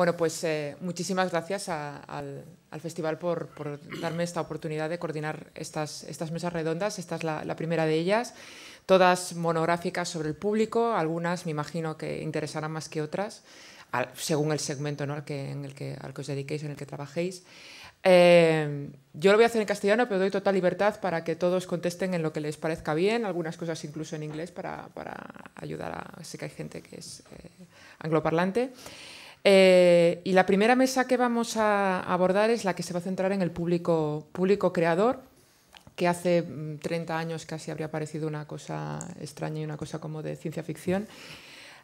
Bueno, pues eh, muchísimas gracias al, festival por, darme esta oportunidad de coordinar estas, estas mesas redondas. Esta es la, primera de ellas, todas monográficas sobre el público, algunas me imagino que interesarán más que otras, según el segmento al, que, en el que, al que os dediquéis, en el que trabajéis. Eh, yo lo voy a hacer en castellano, pero doy total libertad para que todos contesten en lo que les parezca bien, algunas cosas incluso en inglés para, ayudar a... Sé que hay gente que es eh, angloparlante. Eh, y la primera mesa que vamos a abordar es la que se va a centrar en el público, público creador, que hace 30 mm, años casi habría parecido una cosa extraña y una cosa como de ciencia ficción.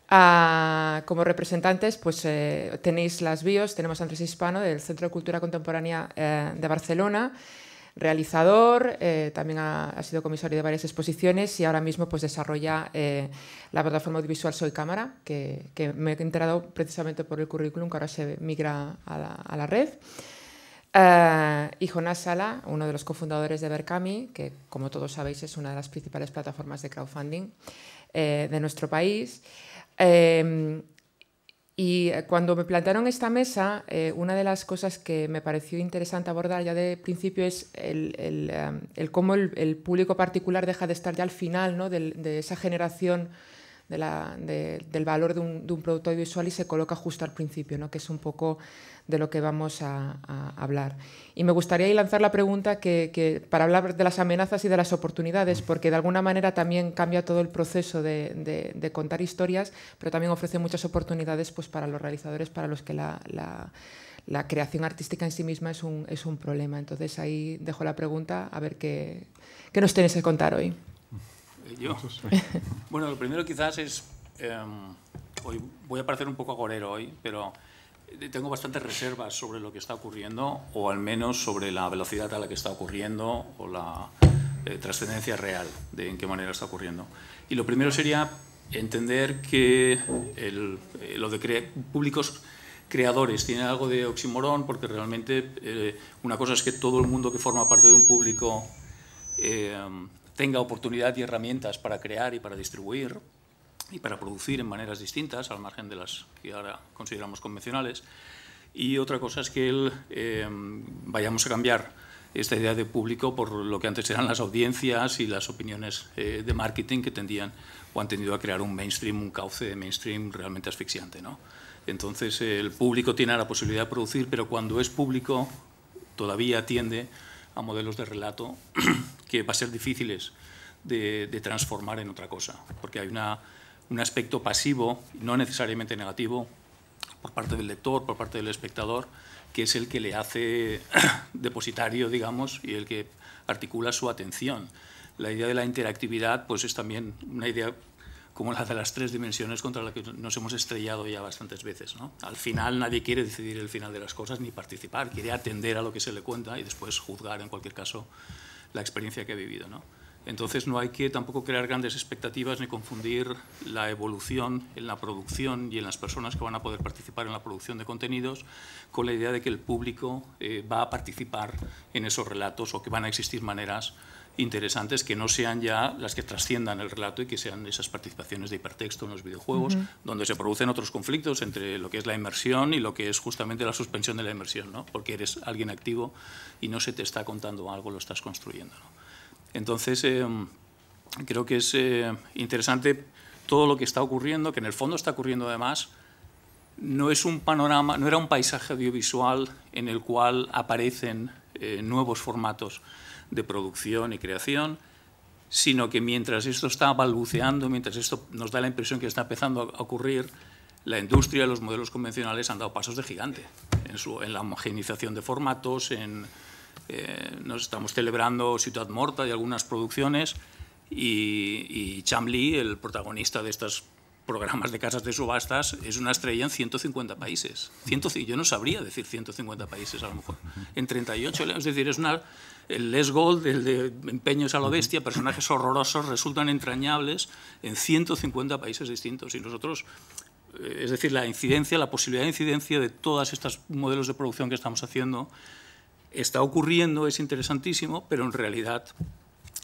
Ah, como representantes, pues eh, tenéis las bios, tenemos a Andrés Hispano del Centro de Cultura Contemporánea eh, de Barcelona, realizador, eh, también ha, sido comisario de varias exposiciones y ahora mismo pues, desarrolla eh, la plataforma audiovisual Soy Cámara, que, me he enterado precisamente por el currículum que ahora se migra a la, red. Eh, y Jonás Sala, uno de los cofundadores de Berkami, que como todos sabéis es una de las principales plataformas de crowdfunding de nuestro país. Y eh, cuando me plantearon esta mesa, eh, una de las cosas que me pareció interesante abordar ya de principio es el, el, eh, cómo el, público particular deja de estar ya al final ¿no? de, esa generación del valor de un, producto audiovisual y se coloca justo al principio, ¿no? que es un poco de lo que vamos a, hablar. Y me gustaría lanzar la pregunta que, para hablar de las amenazas y de las oportunidades, mm. porque de alguna manera también cambia todo el proceso de, contar historias, pero también ofrece muchas oportunidades pues, para los realizadores, para los que la, creación artística en sí misma es un, es un, problema. Entonces ahí dejo la pregunta a ver qué, nos tienes que contar hoy. Yo. bueno, lo primero quizás es, em, hoy voy a parecer un poco agorero hoy, pero eh, tengo bastantes reservas sobre lo que está ocurriendo, o al menos sobre la velocidad a la que está ocurriendo, o la eh, trascendencia real de en qué manera está ocurriendo. Y lo primero sería entender que eh, lo de públicos creadores tiene algo de oxímoron porque realmente una cosa es que todo el mundo que forma parte de un público tenga oportunidad y herramientas para crear y para distribuir, y para producir en maneras distintas, al margen de las que ahora consideramos convencionales. Y otra cosa es que eh, vayamos a cambiar esta idea de público por lo que antes eran las audiencias y las opiniones eh, de marketing que tendían o han tendido a crear un mainstream, un cauce de mainstream realmente asfixiante. ¿no? Entonces, eh, el público tiene la posibilidad de producir, pero cuando es público todavía tiende a modelos de relato que va a ser difíciles de, de transformar en otra cosa, porque hay una un aspecto pasivo, no necesariamente negativo, por parte del lector, por parte del espectador, que es el que le hace depositario, digamos, y el que articula su atención. La idea de la interactividad pues, es también una idea como la de las tres dimensiones contra la que nos hemos estrellado ya bastantes veces. Al final nadie quiere decidir el final de las cosas ni participar, quiere atender a lo que se le cuenta y después juzgar en cualquier caso la experiencia que ha vivido. ¿no? Entonces no hay que tampoco crear grandes expectativas ni confundir la evolución en la producción y en las personas que van a poder participar en la producción de contenidos con la idea de que el público eh, va a participar en esos relatos o que van a existir maneras interesantes que no sean ya las que trasciendan el relato y que sean esas participaciones de hipertexto en los videojuegos, donde se producen otros conflictos entre lo que es la inmersión y lo que es justamente la suspensión de la inmersión, ¿no? porque eres alguien activo y no se te está contando algo, lo estás construyendo. Entonces, em, creo que es eh, interesante todo lo que está ocurriendo, que en el fondo está ocurriendo además, no es un panorama, no era un paisaje audiovisual en el cual aparecen eh, nuevos formatos de producción y creación, sino que mientras esto está balbuceando, mientras esto nos da la impresión que está empezando a ocurrir, la industria, los modelos convencionales han dado pasos de gigante en, su, en la homogenización de formatos, en eh, nos estamos celebrando Ciudad Morta y algunas producciones y, y Cham Lee, el protagonista de estos programas de casas de subastas, es una estrella en 150 países. 100, yo no sabría decir 150 países a lo mejor. En 38, es decir, es una, el Les Gold, el de empeños a la bestia, personajes horrorosos resultan entrañables en 150 países distintos y nosotros eh, es decir, la incidencia, la posibilidad de incidencia de todos estos modelos de producción que estamos haciendo está ocurriendo, es interesantísimo, pero en realidad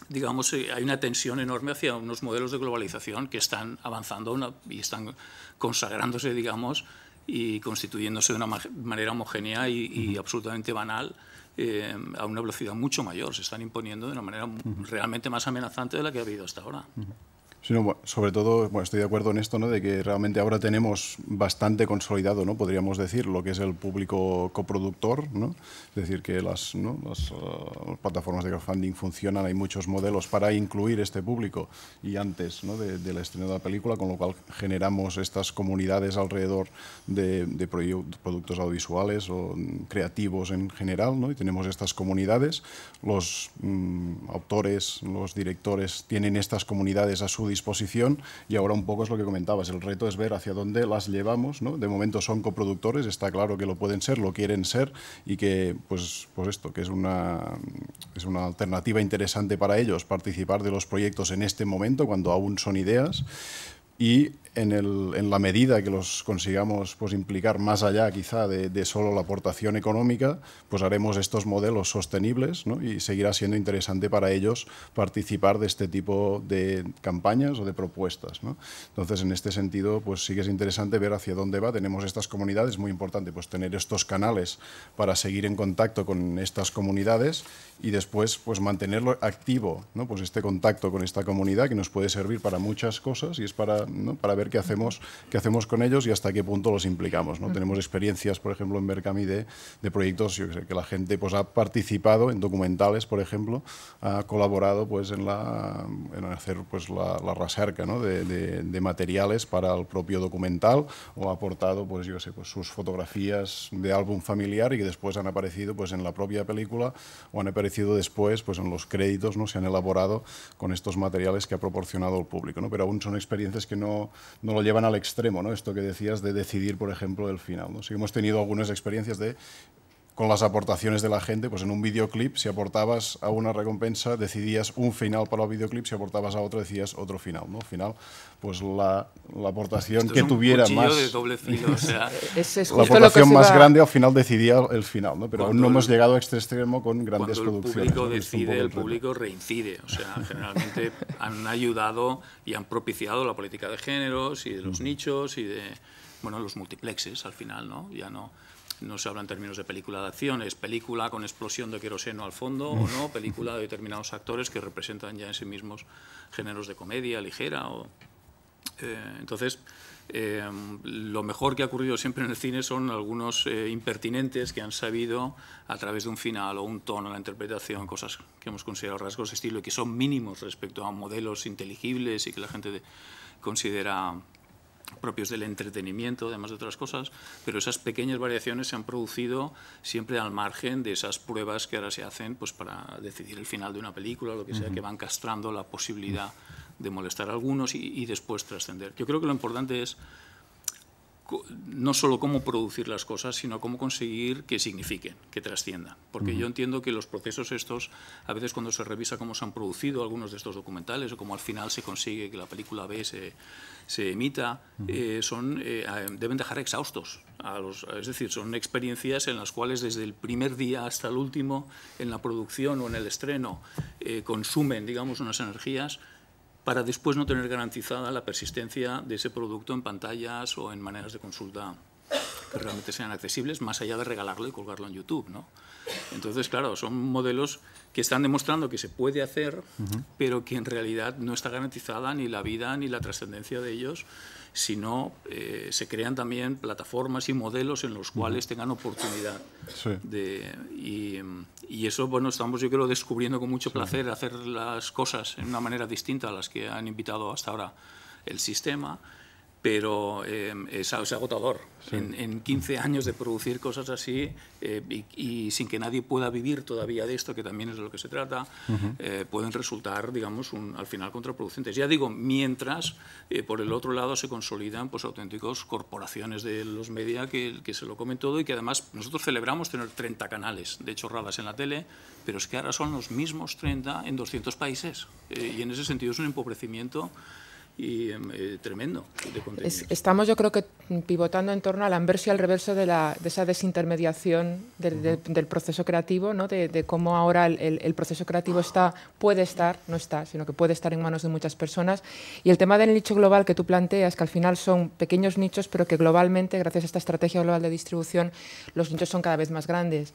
digamos, eh, hay una tensión enorme hacia unos modelos de globalización que están avanzando y están consagrándose, digamos, y constituyéndose de una manera homogénea y, absolutamente banal eh, a una velocidad mucho mayor. Se están imponiendo de una manera realmente más amenazante de la que ha habido hasta ahora sobre todo, bueno, estoy de acuerdo en esto, ¿no? de que realmente ahora tenemos bastante consolidado, ¿no? podríamos decir, lo que es el público coproductor, ¿no? es decir, que las, las eh, plataformas de crowdfunding funcionan, hay muchos modelos para incluir este público y antes ¿no? de, la estreno de la película, con lo cual generamos estas comunidades alrededor de, de productos audiovisuales o mm, creativos en general, ¿no? y tenemos estas comunidades, los mm, autores, los directores tienen estas comunidades a su disposición y ahora un poco es lo que comentabas, el reto es ver hacia dónde las llevamos, ¿no? De momento son coproductores, está claro que lo pueden ser, lo quieren ser y que, pues, pues esto, que es una, es una alternativa interesante para ellos participar de los proyectos en este momento cuando aún son ideas y en, el, en la medida que los consigamos pues, implicar más allá quizá de, de solo la aportación económica, pues haremos estos modelos sostenibles ¿no? y seguirá siendo interesante para ellos participar de este tipo de campañas o de propuestas. ¿no? Entonces, en este sentido, pues sí que es interesante ver hacia dónde va. Tenemos estas comunidades, muy importante pues, tener estos canales para seguir en contacto con estas comunidades y después pues, mantenerlo activo, ¿no? pues este contacto con esta comunidad que nos puede servir para muchas cosas y es para, ¿no? para ver qué hacemos, qué hacemos con ellos y hasta qué punto los implicamos. ¿no? Mm. Tenemos experiencias, por ejemplo, en Berkami de, proyectos yo que, la gente pues, ha participado en documentales, por ejemplo, ha colaborado pues, en, la, hacer pues, la, la de, materiales para el propio documental o ha aportado pues, yo sé, pues, sus fotografías de álbum familiar y que después han aparecido pues, en la propia película o han aparecido después pues, en los créditos, ¿no? se han elaborado con estos materiales que ha proporcionado el público. Pero aún son experiencias que no, no lo llevan al extremo, ¿no? Esto que decías de decidir, por ejemplo, el final, ¿no? hemos tenido algunas experiencias de con las aportaciones de la gente, pues en un videoclip, si aportabas a una recompensa, decidías un final para el videoclip, si aportabas a otro, decidías otro final, ¿no? Al final, pues la, la aportación Esto que es tuviera más... de doble filo, o sea... es, es la aportación más grande al final decidía el final, ¿no? Pero no hemos llegado a este extremo con grandes cuando el Público decide, el público reincide, o sea, generalmente han ayudado y han propiciado la política de géneros y de los nichos y de, bueno, los multiplexes al final, ¿no? Ya no no se habla en términos de película de acción, es película con explosión de queroseno al fondo o no, película de determinados actores que representan ya en sí mismos géneros de comedia ligera. Eh, entonces, eh, lo mejor que ha ocurrido siempre en el cine son algunos eh, impertinentes que han sabido, a través de un final o un tono la interpretación, cosas que hemos considerado rasgos de estilo y que son mínimos respecto a modelos inteligibles y que la gente considera propios del entretenimiento, además de otras cosas, pero esas pequeñas variaciones se han producido siempre al margen de esas pruebas que ahora se hacen pues, para decidir el final de una película, lo que sea, que van castrando la posibilidad de molestar a algunos y después trascender. Yo creo que lo importante es no solo cómo producir las cosas, sino cómo conseguir que signifiquen, que trasciendan. Porque yo entiendo que los procesos estos, a veces cuando se revisa cómo se han producido algunos de estos documentales o cómo al final se consigue que la película B se, emita, eh, eh, deben dejar exhaustos. es decir, son experiencias en las cuales desde el primer día hasta el último, en la producción o en el estreno, eh, consumen digamos, unas energías para después no tener garantizada la persistencia de ese producto en pantallas o en maneras de consulta que realmente sean accesibles, más allá de regalarlo y colgarlo en YouTube. Entonces, claro, son modelos que están demostrando que se puede hacer, pero que en realidad no está garantizada ni la vida ni la trascendencia de ellos sino eh, se crean también plataformas y modelos en los cuales tengan oportunidad. De, y, eso, bueno, estamos yo creo descubriendo con mucho placer hacer las cosas en una manera distinta a las que han invitado hasta ahora el sistema pero em, es, agotador. En, 15 años de producir cosas así eh, y, sin que nadie pueda vivir todavía de esto, que también es de lo que se trata, eh, pueden resultar, digamos, un, al final contraproducentes. Ya digo, mientras eh, por el otro lado se consolidan pues, auténticos corporaciones de los media que, que, se lo comen todo y que además nosotros celebramos tener 30 canales de chorradas en la tele, pero es que ahora son los mismos 30 en 200 países. y en ese sentido es un empobrecimiento y em, eh, tremendo de estamos yo creo que mm, pivotando en torno al anverso y al reverso de, la, de esa desintermediación del, proceso creativo, ¿no? de, cómo ahora el, proceso creativo está, puede estar, no está, sino que puede estar en manos de muchas personas. Y el tema del nicho global que tú planteas, que al final son pequeños nichos, pero que globalmente, gracias a esta estrategia global de distribución, los nichos son cada vez más grandes.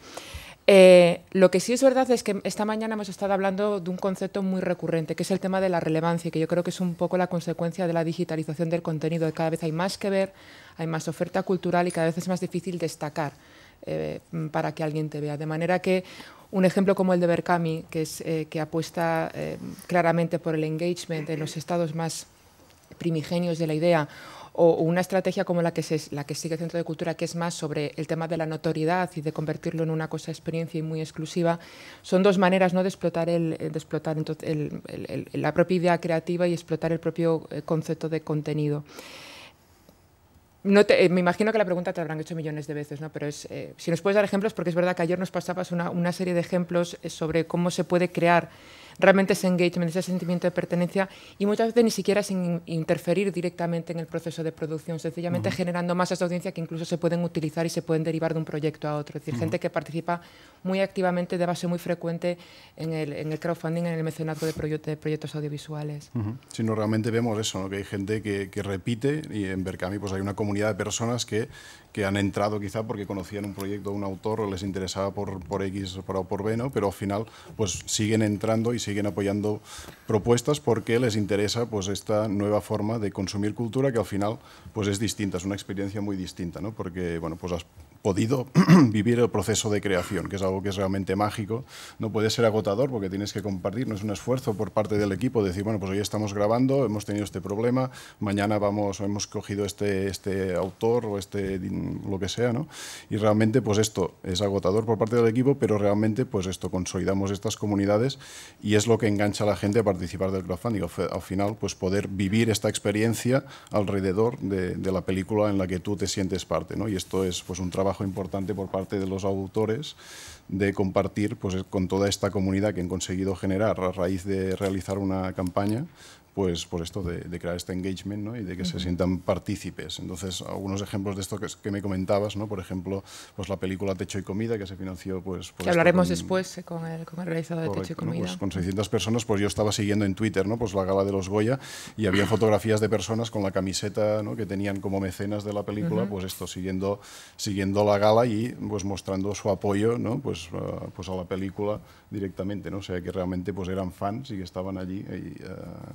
Eh, lo que sí es verdad es que esta mañana hemos estado hablando de un concepto muy recurrente, que es el tema de la relevancia, que yo creo que es un poco la consecuencia de la digitalización del contenido. Cada vez hay más que ver, hay más oferta cultural y cada vez es más difícil destacar eh, para que alguien te vea. De manera que un ejemplo como el de Berkami, que, es, eh, que apuesta claramente por el engagement en los estados más primigenios de la idea, o una estrategia como la que, sigue la que sigue Centro de Cultura, que es más sobre el tema de la notoriedad y de convertirlo en una cosa experiencia y muy exclusiva, son dos maneras ¿no? de explotar, el, eh, de explotar la propia idea creativa y explotar el propio eh, concepto de contenido. No eh, me imagino que la pregunta te habrán hecho millones de veces, ¿no? pero si nos puedes dar ejemplos, porque es verdad que ayer nos pasabas una serie de ejemplos sobre cómo se puede crear realmente ese engagement, ese sentimiento de pertenencia y muchas veces ni siquiera sin interferir directamente en el proceso de producción, sencillamente generando masas de audiencia que incluso se pueden utilizar y se pueden derivar de un proyecto a otro. Es decir, gente que participa muy activamente de base muy frecuente en el, crowdfunding, en el mecenato de, proyectos audiovisuales. Si no, realmente vemos eso, que hay gente que, repite y en Berkami pues hay una comunidad de personas que, que han entrado quizá porque conocían un proyecto, un autor, o les interesaba por, por X o por B, pero al final pues siguen entrando y siguen apoyando propuestas porque les interesa pues, esta nueva forma de consumir cultura que al final pues, es distinta, es una experiencia muy distinta, ¿no? porque bueno, pues, podido vivir el proceso de creación, que es algo que es realmente mágico. No puede ser agotador porque tienes que compartir, no es un esfuerzo por parte del equipo decir, bueno, pues hoy estamos grabando, hemos tenido este problema, mañana vamos, hemos cogido este, este autor o este lo que sea, ¿no? Y realmente, pues esto es agotador por parte del equipo, pero realmente, pues esto, consolidamos estas comunidades y es lo que engancha a la gente a participar del crowdfunding. Al final, pues poder vivir esta experiencia alrededor de, de la película en la que tú te sientes parte, ¿no? Y esto es pues un trabajo trabajo importante por parte de los autores de compartir pues, con toda esta comunidad que han conseguido generar a raíz de realizar una campaña pues por esto de, crear este engagement y de que se sientan partícipes. Entonces, algunos ejemplos de esto que, me comentabas, ¿no? por ejemplo, pues la película Techo y Comida, que se financió... pues Que hablaremos después eh, con el, con realizador de Techo y Comida. Pues, con 600 personas, pues yo estaba siguiendo en Twitter ¿no? pues la gala de los Goya y había ah. fotografías de personas con la camiseta que tenían como mecenas de la película, pues esto, siguiendo, siguiendo la gala y pues mostrando su apoyo ¿no? pues, pues a la película directamente, ¿no? O sea, que realmente pues eran fans y que estaban allí eh,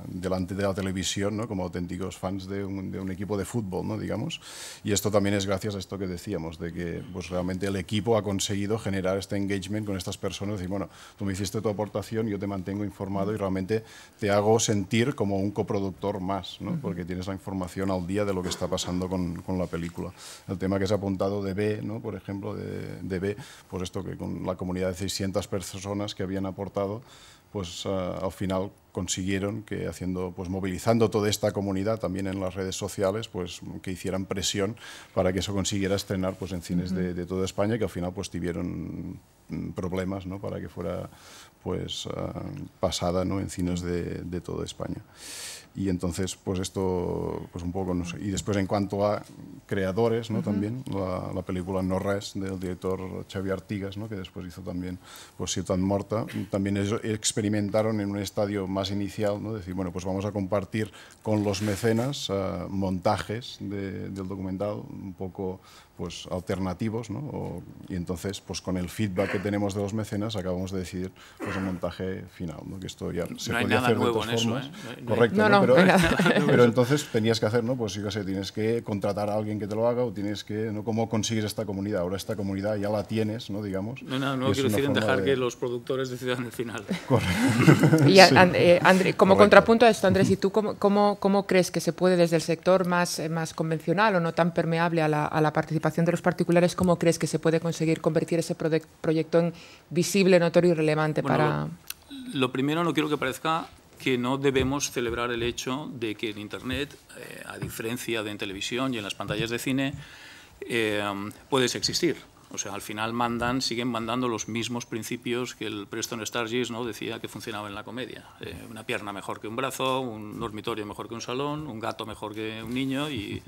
delante de la televisión, ¿no? Como auténticos fans de un, equipo de fútbol, ¿no? Digamos. Y esto también es gracias a esto que decíamos, de que pues realmente el equipo ha conseguido generar este engagement con estas personas. Y bueno, tú me hiciste tu aportación, yo te mantengo informado y realmente te hago sentir como un coproductor más, ¿no? Porque tienes la información al día de lo que está pasando con, la película. El tema que se ha apuntado de B, ¿no? Por ejemplo, de, de B, pues esto que con la comunidad de 600 personas que habían aportado, pues eh, al final consiguieron que haciendo, pues movilizando toda esta comunidad también en las redes sociales, pues que hicieran presión para que eso consiguiera estrenar pues en cines de, toda España, que al final pues tuvieron mm, problemas ¿no? para que fuera pues eh, pasada ¿no? en cines de, de toda España y entonces pues esto pues un poco no y después en cuanto a creadores no también la, película No Res del director Xavi Artigas no que después hizo también pues Morta también ellos experimentaron en un estadio más inicial no decir bueno pues vamos a compartir con los mecenas eh, montajes del documental un poco pues, alternativos, ¿no? y entonces pues, con el feedback que tenemos de los mecenas acabamos de decidir pues, el montaje final, ¿no? que esto ya se podía hacer de otras formas. Correcto, pero, entonces tenías que hacer, ¿no? pues yo sé, tienes que contratar a alguien que te lo haga o tienes que, ¿no? ¿cómo consigues esta comunidad? Ahora esta comunidad ya la tienes, ¿no? digamos. No, no, no quiero decir dejar que los productores decidan el final. Correcto. y eh, eh, como contrapunto a esto, Andrés, ¿y tú cómo, cómo, cómo crees que se puede desde el sector más, eh, más convencional o no tan permeable a la participación de los particulares, ¿cómo crees que se puede conseguir convertir ese proyecto en visible, notorio y relevante para...? Lo, primero, no quiero que parezca que no debemos celebrar el hecho de que en Internet, eh, a diferencia de en televisión y en las pantallas de cine, eh, puedes existir. O sea, al final mandan, siguen mandando los mismos principios que el Preston stargis ¿no? decía que funcionaba en la comedia. Eh, una pierna mejor que un brazo, un dormitorio mejor que un salón, un gato mejor que un niño y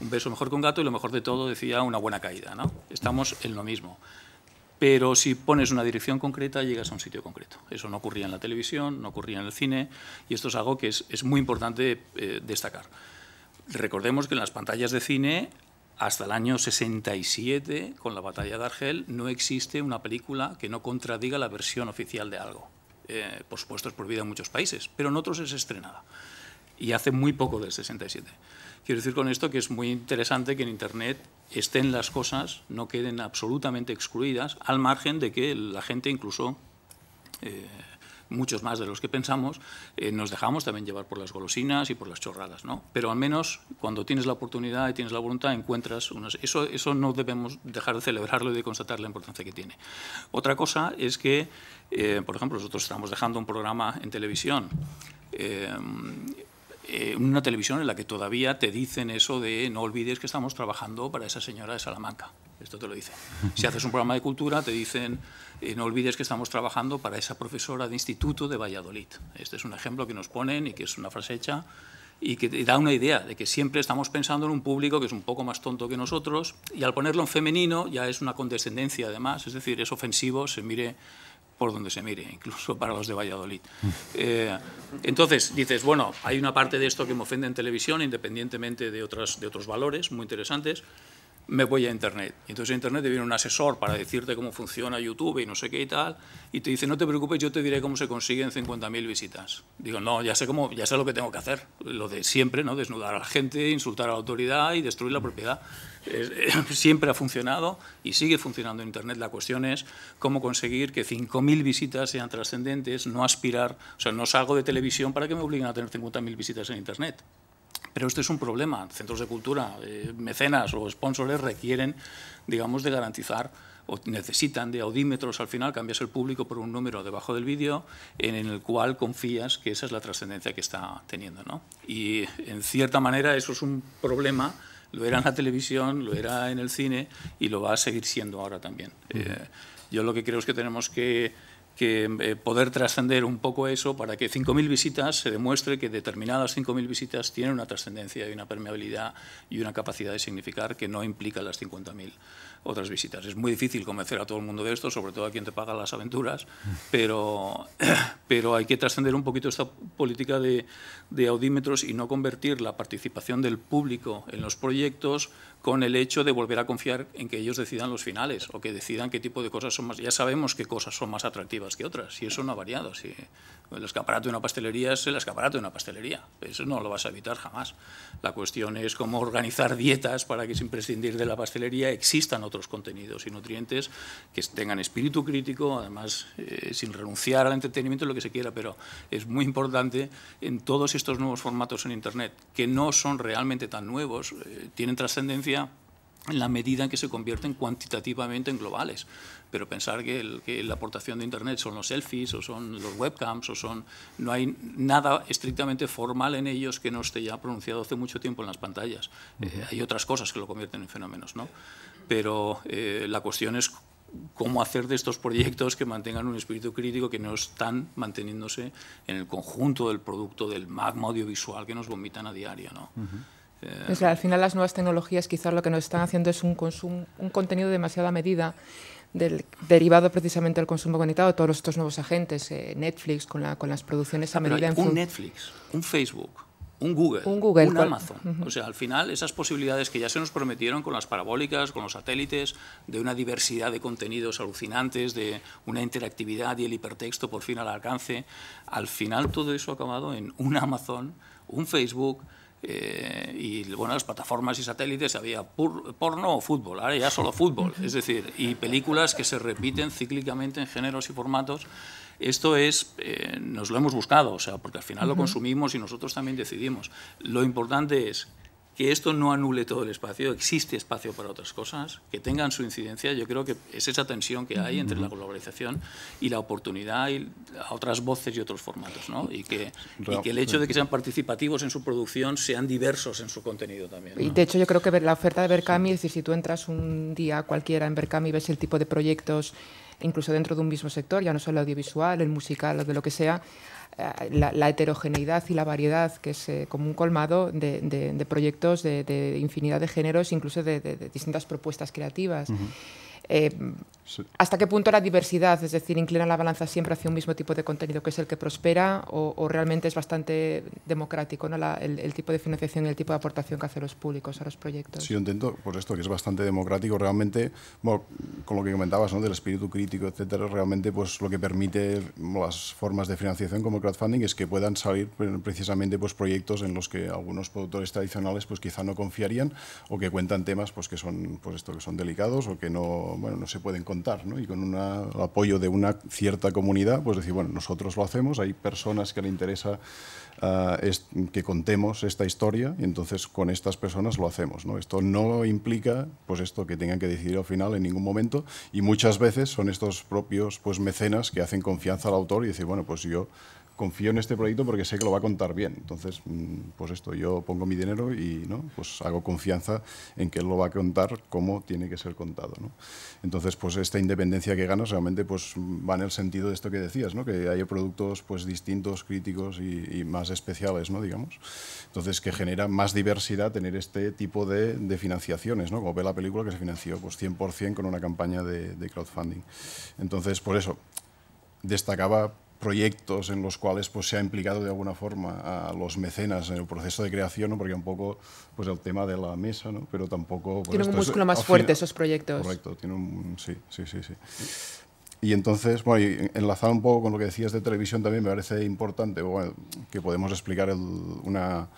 un beso mejor que gato y lo mejor de todo decía una buena caída. ¿no? Estamos en lo mismo. Pero si pones una dirección concreta, llegas a un sitio concreto. Eso no ocurría en la televisión, no ocurría en el cine, y esto es algo que es, muy importante eh, destacar. Recordemos que en las pantallas de cine, hasta el año 67, con la batalla de Argel, no existe una película que no contradiga la versión oficial de algo. Eh, por supuesto, es prohibida en muchos países, pero en otros es estrenada. Y hace muy poco del 67. Quiero decir con esto que es muy interesante que en Internet estén las cosas, no queden absolutamente excluidas, al margen de que la gente incluso... Eh, muchos más de los que pensamos, eh, nos dejamos también llevar por las golosinas y por las chorradas, Pero al menos cuando tienes la oportunidad y tienes la voluntad, encuentras unas... Eso, eso no debemos dejar de celebrarlo y de constatar la importancia que tiene. Otra cosa es que, eh, por ejemplo, nosotros estamos dejando un programa en televisión eh, una televisión en la que todavía te dicen eso de no olvides que estamos trabajando para esa señora de Salamanca. Esto te lo dice. Si haces un programa de cultura, te dicen eh, no olvides que estamos trabajando para esa profesora de instituto de Valladolid. Este es un ejemplo que nos ponen y que es una frase hecha y que da una idea de que siempre estamos pensando en un público que es un poco más tonto que nosotros y al ponerlo en femenino ya es una condescendencia además, es decir, es ofensivo, se mire por donde se mire, incluso para los de Valladolid. Eh, entonces, dices, bueno, hay una parte de esto que me ofende en televisión, independientemente de, otras, de otros valores muy interesantes, me voy a Internet. Y entonces Internet te viene un asesor para decirte cómo funciona YouTube y no sé qué y tal, y te dice, no te preocupes, yo te diré cómo se consiguen 50.000 visitas. Digo, no, ya sé, cómo, ya sé lo que tengo que hacer, lo de siempre, ¿no? Desnudar a la gente, insultar a la autoridad y destruir la propiedad. Eh, siempre ha funcionado y sigue funcionando en Internet. La cuestión es cómo conseguir que 5.000 visitas sean trascendentes, no aspirar, o sea, no salgo de televisión para que me obliguen a tener 50.000 visitas en Internet. Pero esto es un problema. Centros de cultura, eh, mecenas o sponsores requieren, digamos, de garantizar o necesitan de audímetros al final, cambias el público por un número debajo del vídeo en el cual confías que esa es la trascendencia que está teniendo. ¿no? Y en cierta manera eso es un problema lo era en la televisión, lo era en el cine y lo va a seguir siendo ahora también. Eh, yo lo que creo es que tenemos que, que eh, poder trascender un poco eso para que 5.000 visitas se demuestre que determinadas 5.000 visitas tienen una trascendencia y una permeabilidad y una capacidad de significar que no implica las 50.000 otras visitas. Es muy difícil convencer a todo el mundo de esto, sobre todo a quien te paga las aventuras, pero, pero hay que trascender un poquito esta política de, de, audímetros y no convertir la participación del público en los proyectos con el hecho de volver a confiar en que ellos decidan los finales o que decidan qué tipo de cosas son más. Ya sabemos qué cosas son más atractivas que otras y eso no ha variado. Si el escaparate de una pastelería es el escaparate de una pastelería, eso no lo vas a evitar jamás. La cuestión es cómo organizar dietas para que sin prescindir de la pastelería existan otros contenidos y nutrientes que tengan espíritu crítico, además eh, sin renunciar al entretenimiento, lo que se quiera, pero es muy importante en todos estos nuevos formatos en Internet, que no son realmente tan nuevos, eh, tienen trascendencia en la medida en que se convierten cuantitativamente en globales. Pero pensar que, la aportación de Internet son los selfies o son los webcams o son... No hay nada estrictamente formal en ellos que no esté ya pronunciado hace mucho tiempo en las pantallas. Eh, hay otras cosas que lo convierten en fenómenos, ¿no? pero eh, la cuestión es cómo hacer de estos proyectos que mantengan un espíritu crítico que no están manteniéndose en el conjunto del producto del magma audiovisual que nos vomitan a diario. ¿no? Eh, o sea, al final las nuevas tecnologías quizás lo que nos están haciendo es un, consumo, un contenido de demasiada medida del, derivado precisamente del consumo conectado, todos estos nuevos agentes, eh, Netflix con, con las producciones a ah, medida... en un Netflix, un Facebook, un Google, un, Amazon. O sea, al final esas posibilidades que ya se nos prometieron con las parabólicas, con los satélites, de una diversidad de contenidos alucinantes, de una interactividad y el hipertexto por fin al alcance, al final todo eso ha acabado en un Amazon, un Facebook, eh, y bueno, las plataformas y satélites había porno o fútbol, ahora ya solo fútbol, es decir, y películas que se repiten cíclicamente en géneros y formatos esto es, eh, nos lo hemos buscado, o sea, porque al final lo consumimos y nosotros también decidimos. Lo importante es que esto no anule todo el espacio, existe espacio para otras cosas, que tengan su incidencia. Yo creo que es esa tensión que hay entre la globalización y la oportunidad a otras voces y otros formatos, Y que, el hecho de que sean participativos en su producción sean diversos en su contenido también. Y de hecho yo creo que la oferta de Berkami, es decir, si tú entras un día cualquiera en Berkami y ves el tipo de proyectos incluso dentro de un mismo sector, ya no solo el audiovisual, el musical, de lo que sea, eh, la, heterogeneidad y la variedad, que es eh, como un colmado de, proyectos de, infinidad de géneros, incluso de, distintas propuestas creativas. ¿Hasta qué punto la diversidad, es decir, inclina la balanza siempre hacia un mismo tipo de contenido que es el que prospera o, realmente es bastante democrático ¿no? el, tipo de financiación y el tipo de aportación que hacen los públicos a los proyectos? Sí, yo intento, por esto, que es bastante democrático, realmente, con lo que comentabas, ¿no? del espíritu crítico, etcétera, realmente pues lo que permite las formas de financiación como crowdfunding es que puedan salir pues, precisamente pues proyectos en los que algunos productores tradicionales pues quizá no confiarían o que cuentan temas pues que son pues esto que son delicados o que no, bueno, no se pueden contar y con un el apoyo de una cierta comunidad, pues decir, bueno, nosotros lo hacemos, hay personas que le interesa ah, que contemos esta historia, y entonces con estas personas lo hacemos, ¿no? Esto no implica, pues esto, que tengan que decidir al final en ningún momento, y muchas veces son estos propios, pues, mecenas que hacen confianza al autor y dicen, bueno, pues yo confío en este proyecto porque sé que lo va a contar bien. Entonces, mm, pues esto, yo pongo mi dinero y ¿no? pues hago confianza en que él lo va a contar como tiene que ser contado. Entonces, pues esta independencia que ganas realmente pues, va en el sentido de esto que decías, ¿no? que hay productos pues, distintos, críticos y, más especiales, ¿no? digamos. Entonces, que genera más diversidad tener este tipo de, de financiaciones, ¿no? como ve la película que se financió pues, 100% con una campaña de crowdfunding. Entonces, por eso, destacaba proyectos en los cuales pues, se ha implicado de alguna forma a los mecenas en el proceso de creación, porque un poco pues, el tema de la mesa, pero tampoco... Tienen pues, tiene un músculo más fuerte esos proyectos. Correcto, tiene un, sí, sí, sí, sí. Y entonces, bueno, y enlazar un poco con lo que decías de televisión también me parece importante que podemos explicar una,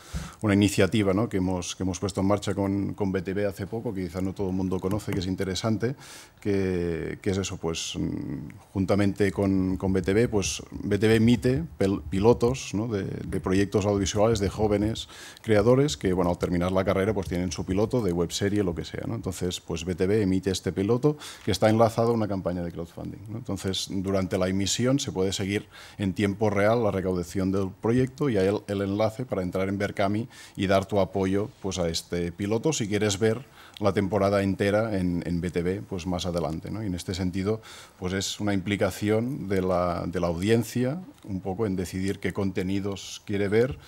iniciativa que, hemos, que hemos puesto en marcha con, con BTV hace poco, que quizás no todo el mundo conoce, que es interesante, que, es eso, pues mm, juntamente con, con BTV, pues BTV emite pilotos de, proyectos audiovisuales de jóvenes creadores que, bueno, al terminar la carrera, pues tienen su piloto de webserie, lo que sea, ¿no? Entonces, pues BTV emite este piloto que está enlazado a una campaña de crowdfunding. Entonces, durante la emisión se puede seguir en tiempo real la recaudación del proyecto y el, enlace para entrar en Berkami y dar tu apoyo pues, a este piloto si quieres ver la temporada entera en, en BTV pues, más adelante. ¿no? Y en este sentido, pues es una implicación de la, de la audiencia un poco en decidir qué contenidos quiere ver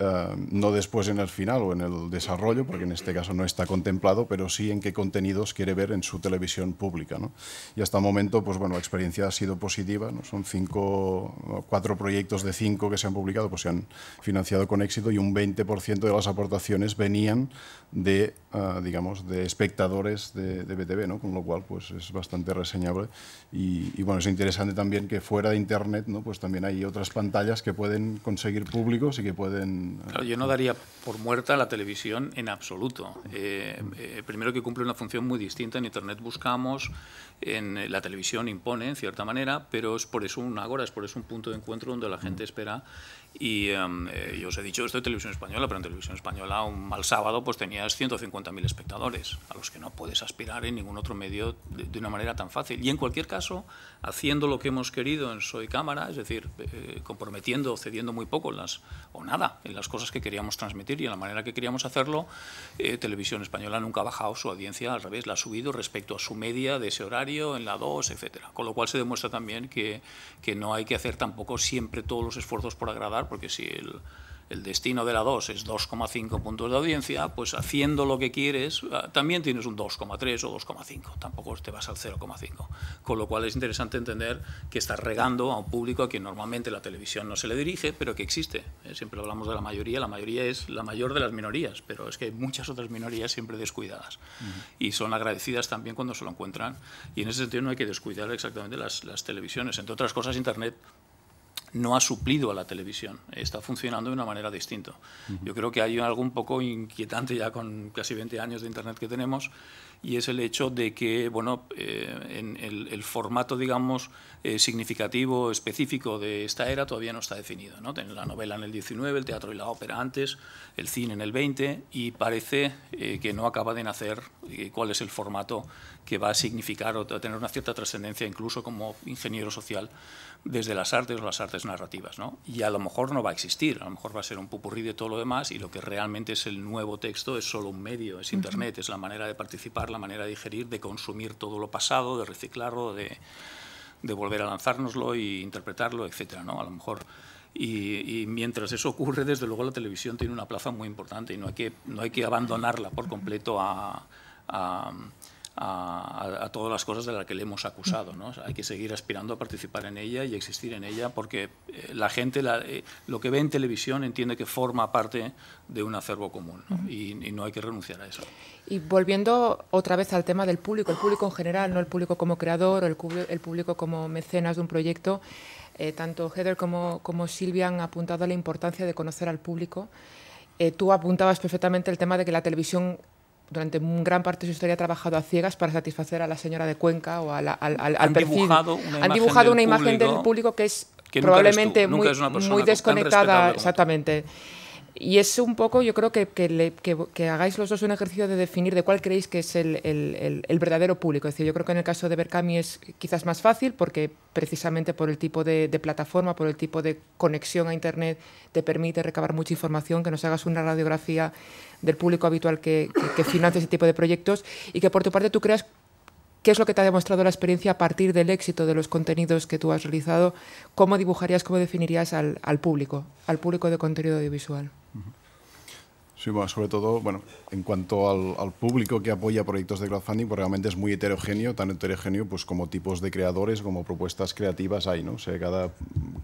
eh, no después en el final o en el desarrollo, porque en este caso no está contemplado, pero sí en qué contenidos quiere ver en su televisión pública. ¿no? Y hasta el momento, pues bueno, la experiencia ha sido positiva, ¿no? son cinco, cuatro proyectos de cinco que se han publicado, pues se han financiado con éxito y un 20% de las aportaciones venían de, eh, digamos, de espectadores de, BTV, ¿no? con lo cual pues es bastante reseñable y, y, bueno, es interesante también que fuera de Internet, ¿no? pues también hay otras pantallas que pueden conseguir públicos y que pueden Claro, yo no daría por muerta la televisión en absoluto. Eh, eh, primero que cumple una función muy distinta. En Internet buscamos en eh, la televisión impone en cierta manera, pero es por eso un agora, es por eso un punto de encuentro donde la gente espera. Y em, eh, yo os he dicho esto de televisión española, pero en televisión española un mal sábado pues tenías 150.000 espectadores, a los que no puedes aspirar en ningún otro medio de, una manera tan fácil. Y en cualquier caso, haciendo lo que hemos querido en Soy Cámara, es decir, eh, comprometiendo, cediendo muy poco las, o nada en las cosas que queríamos transmitir y en la manera que queríamos hacerlo, televisión española nunca ha bajado su audiencia, al revés, la ha subido respecto a su media de ese horario en la 2, etcétera. Con lo cual se demuestra también que, que no hay que hacer tampoco siempre todos los esfuerzos por agradar, porque si el, el destino de la 2 es 2,5 puntos de audiencia, pues haciendo lo que quieres ah, también tienes un 2,3 o 2,5, tampoco te vas al 0,5. Con lo cual es interesante entender que estás regando a un público a quien normalmente la televisión no se le dirige, pero que existe. ¿eh? Siempre hablamos de la mayoría, la mayoría es la mayor de las minorías, pero es que hay muchas otras minorías siempre descuidadas y son agradecidas también cuando se lo encuentran. Y en ese sentido no hay que descuidar exactamente las, las televisiones. Entre otras cosas, Internet no ha suplido a la televisión, está funcionando de una manera distinta. Yo creo que hay algo un poco inquietante ya con casi 20 años de Internet que tenemos y es el hecho de que bueno, eh, en el, formato digamos, eh, significativo, específico de esta era todavía no está definido. ¿no? Tiene la novela en el 19, el teatro y la ópera antes, el cine en el 20 y parece eh, que no acaba de nacer cuál es el formato que va a significar o tener una cierta trascendencia incluso como ingeniero social desde las artes o las artes narrativas, ¿no? Y a lo mejor no va a existir, a lo mejor va a ser un pupurrí de todo lo demás y lo que realmente es el nuevo texto es solo un medio, es Internet, es la manera de participar, la manera de digerir, de consumir todo lo pasado, de reciclarlo, de, volver a lanzárnoslo e interpretarlo, etcétera, ¿no? A lo mejor... Y, mientras eso ocurre, desde luego la televisión tiene una plaza muy importante y no hay que, no hay que abandonarla por completo a a, todas las cosas de las que le hemos acusado. ¿no? hay que seguir aspirando a participar en ella y existir en ella porque eh, la gente eh, lo que ve en televisión entiende que forma parte de un acervo común Y, no hay que renunciar a eso. Y volviendo otra vez al tema del público, el público en general, no el público como creador, el, el público como mecenas de un proyecto, eh, tanto Heather como, como Silvia han apuntado a la importancia de conocer al público. tú apuntabas perfectamente el tema de que la televisión durante gran parte de su historia ha trabajado a ciegas para satisfacer a la señora de Cuenca o al, al, han Dibujado una han dibujado una imagen del público que es probablemente muy, muy desconectada, exactamente. Y es un poco, yo creo que, que, hagáis los dos un ejercicio de definir de cuál creéis que es el, verdadero público. Es decir, yo creo que en el caso de Berkami es quizás más fácil porque precisamente por el tipo de, plataforma, por el tipo de conexión a Internet, te permite recabar mucha información, que nos hagas una radiografía del público habitual que, que financia ese tipo de proyectos y que por tu parte tú creas ¿Qué es lo que te ha demostrado la experiencia a partir del éxito de los contenidos que tú has realizado? ¿Cómo dibujarías, cómo definirías al público, al público de contenido audiovisual? Sí, bueno, sobre todo, bueno, en cuanto al, público que apoya proyectos de crowdfunding, pues realmente es muy heterogéneo, tan heterogéneo pues como tipos de creadores, como propuestas creativas hay, ¿no? O sea, cada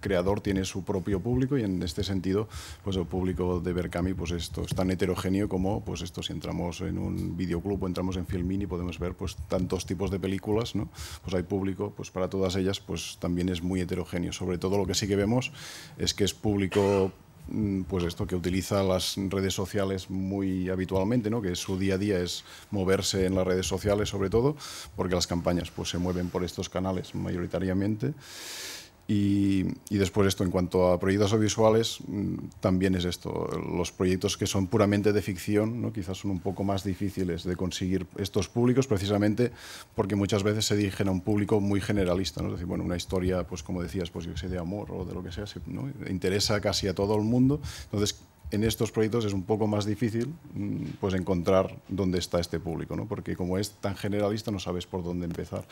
creador tiene su propio público y en este sentido, pues el público de Berkami, pues esto es tan heterogéneo como, pues esto, si entramos en un videoclub o entramos en Filmini, podemos ver pues tantos tipos de películas, ¿no? Pues hay público, pues para todas ellas, pues también es muy heterogéneo. Sobre todo lo que sí que vemos es que es público Mm, pues esto que utiliza las redes sociales muy habitualmente, ¿no? que su día a día es moverse en las redes sociales sobre todo, porque las campañas pues, se mueven por estos canales mayoritariamente. Y, después esto, en cuanto a proyectos audiovisuales, mm, también es esto. Los proyectos que son puramente de ficción ¿no? quizás son un poco más difíciles de conseguir estos públicos precisamente porque muchas veces se dirigen a un público muy generalista. ¿no? Es decir, bueno, una historia, pues como decías, pues de amor o de lo que sea, interesa casi a todo el mundo. Entonces, en estos proyectos es un poco más difícil mm, pues, encontrar dónde está este público, porque como es tan generalista no sabes por dónde empezar.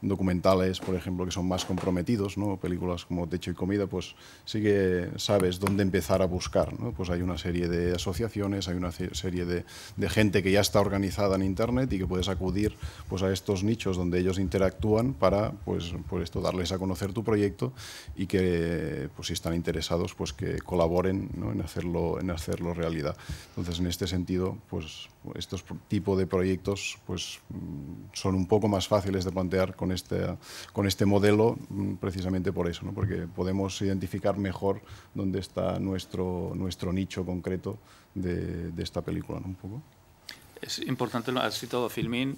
Documentales, por ejemplo, que son más comprometidos, ¿no? películas como Techo y Comida, pues sí que sabes dónde empezar a buscar. Pues hay una serie de asociaciones, hay una serie de, gente que ya está organizada en Internet y que puedes acudir pues, a estos nichos donde ellos interactúan para pues, esto, darles a conocer tu proyecto y que pues, si están interesados pues que colaboren ¿no? en hacerlo en hacerlo realidad. Entonces, en este sentido, pues estos tipos de proyectos pues, mm, son un poco más fáciles de plantear con este, con este modelo, mm, precisamente por eso, ¿no? porque podemos identificar mejor dónde está nuestro, nuestro nicho concreto de, esta película. ¿no? Un poco. Es importante, has citado Filmin,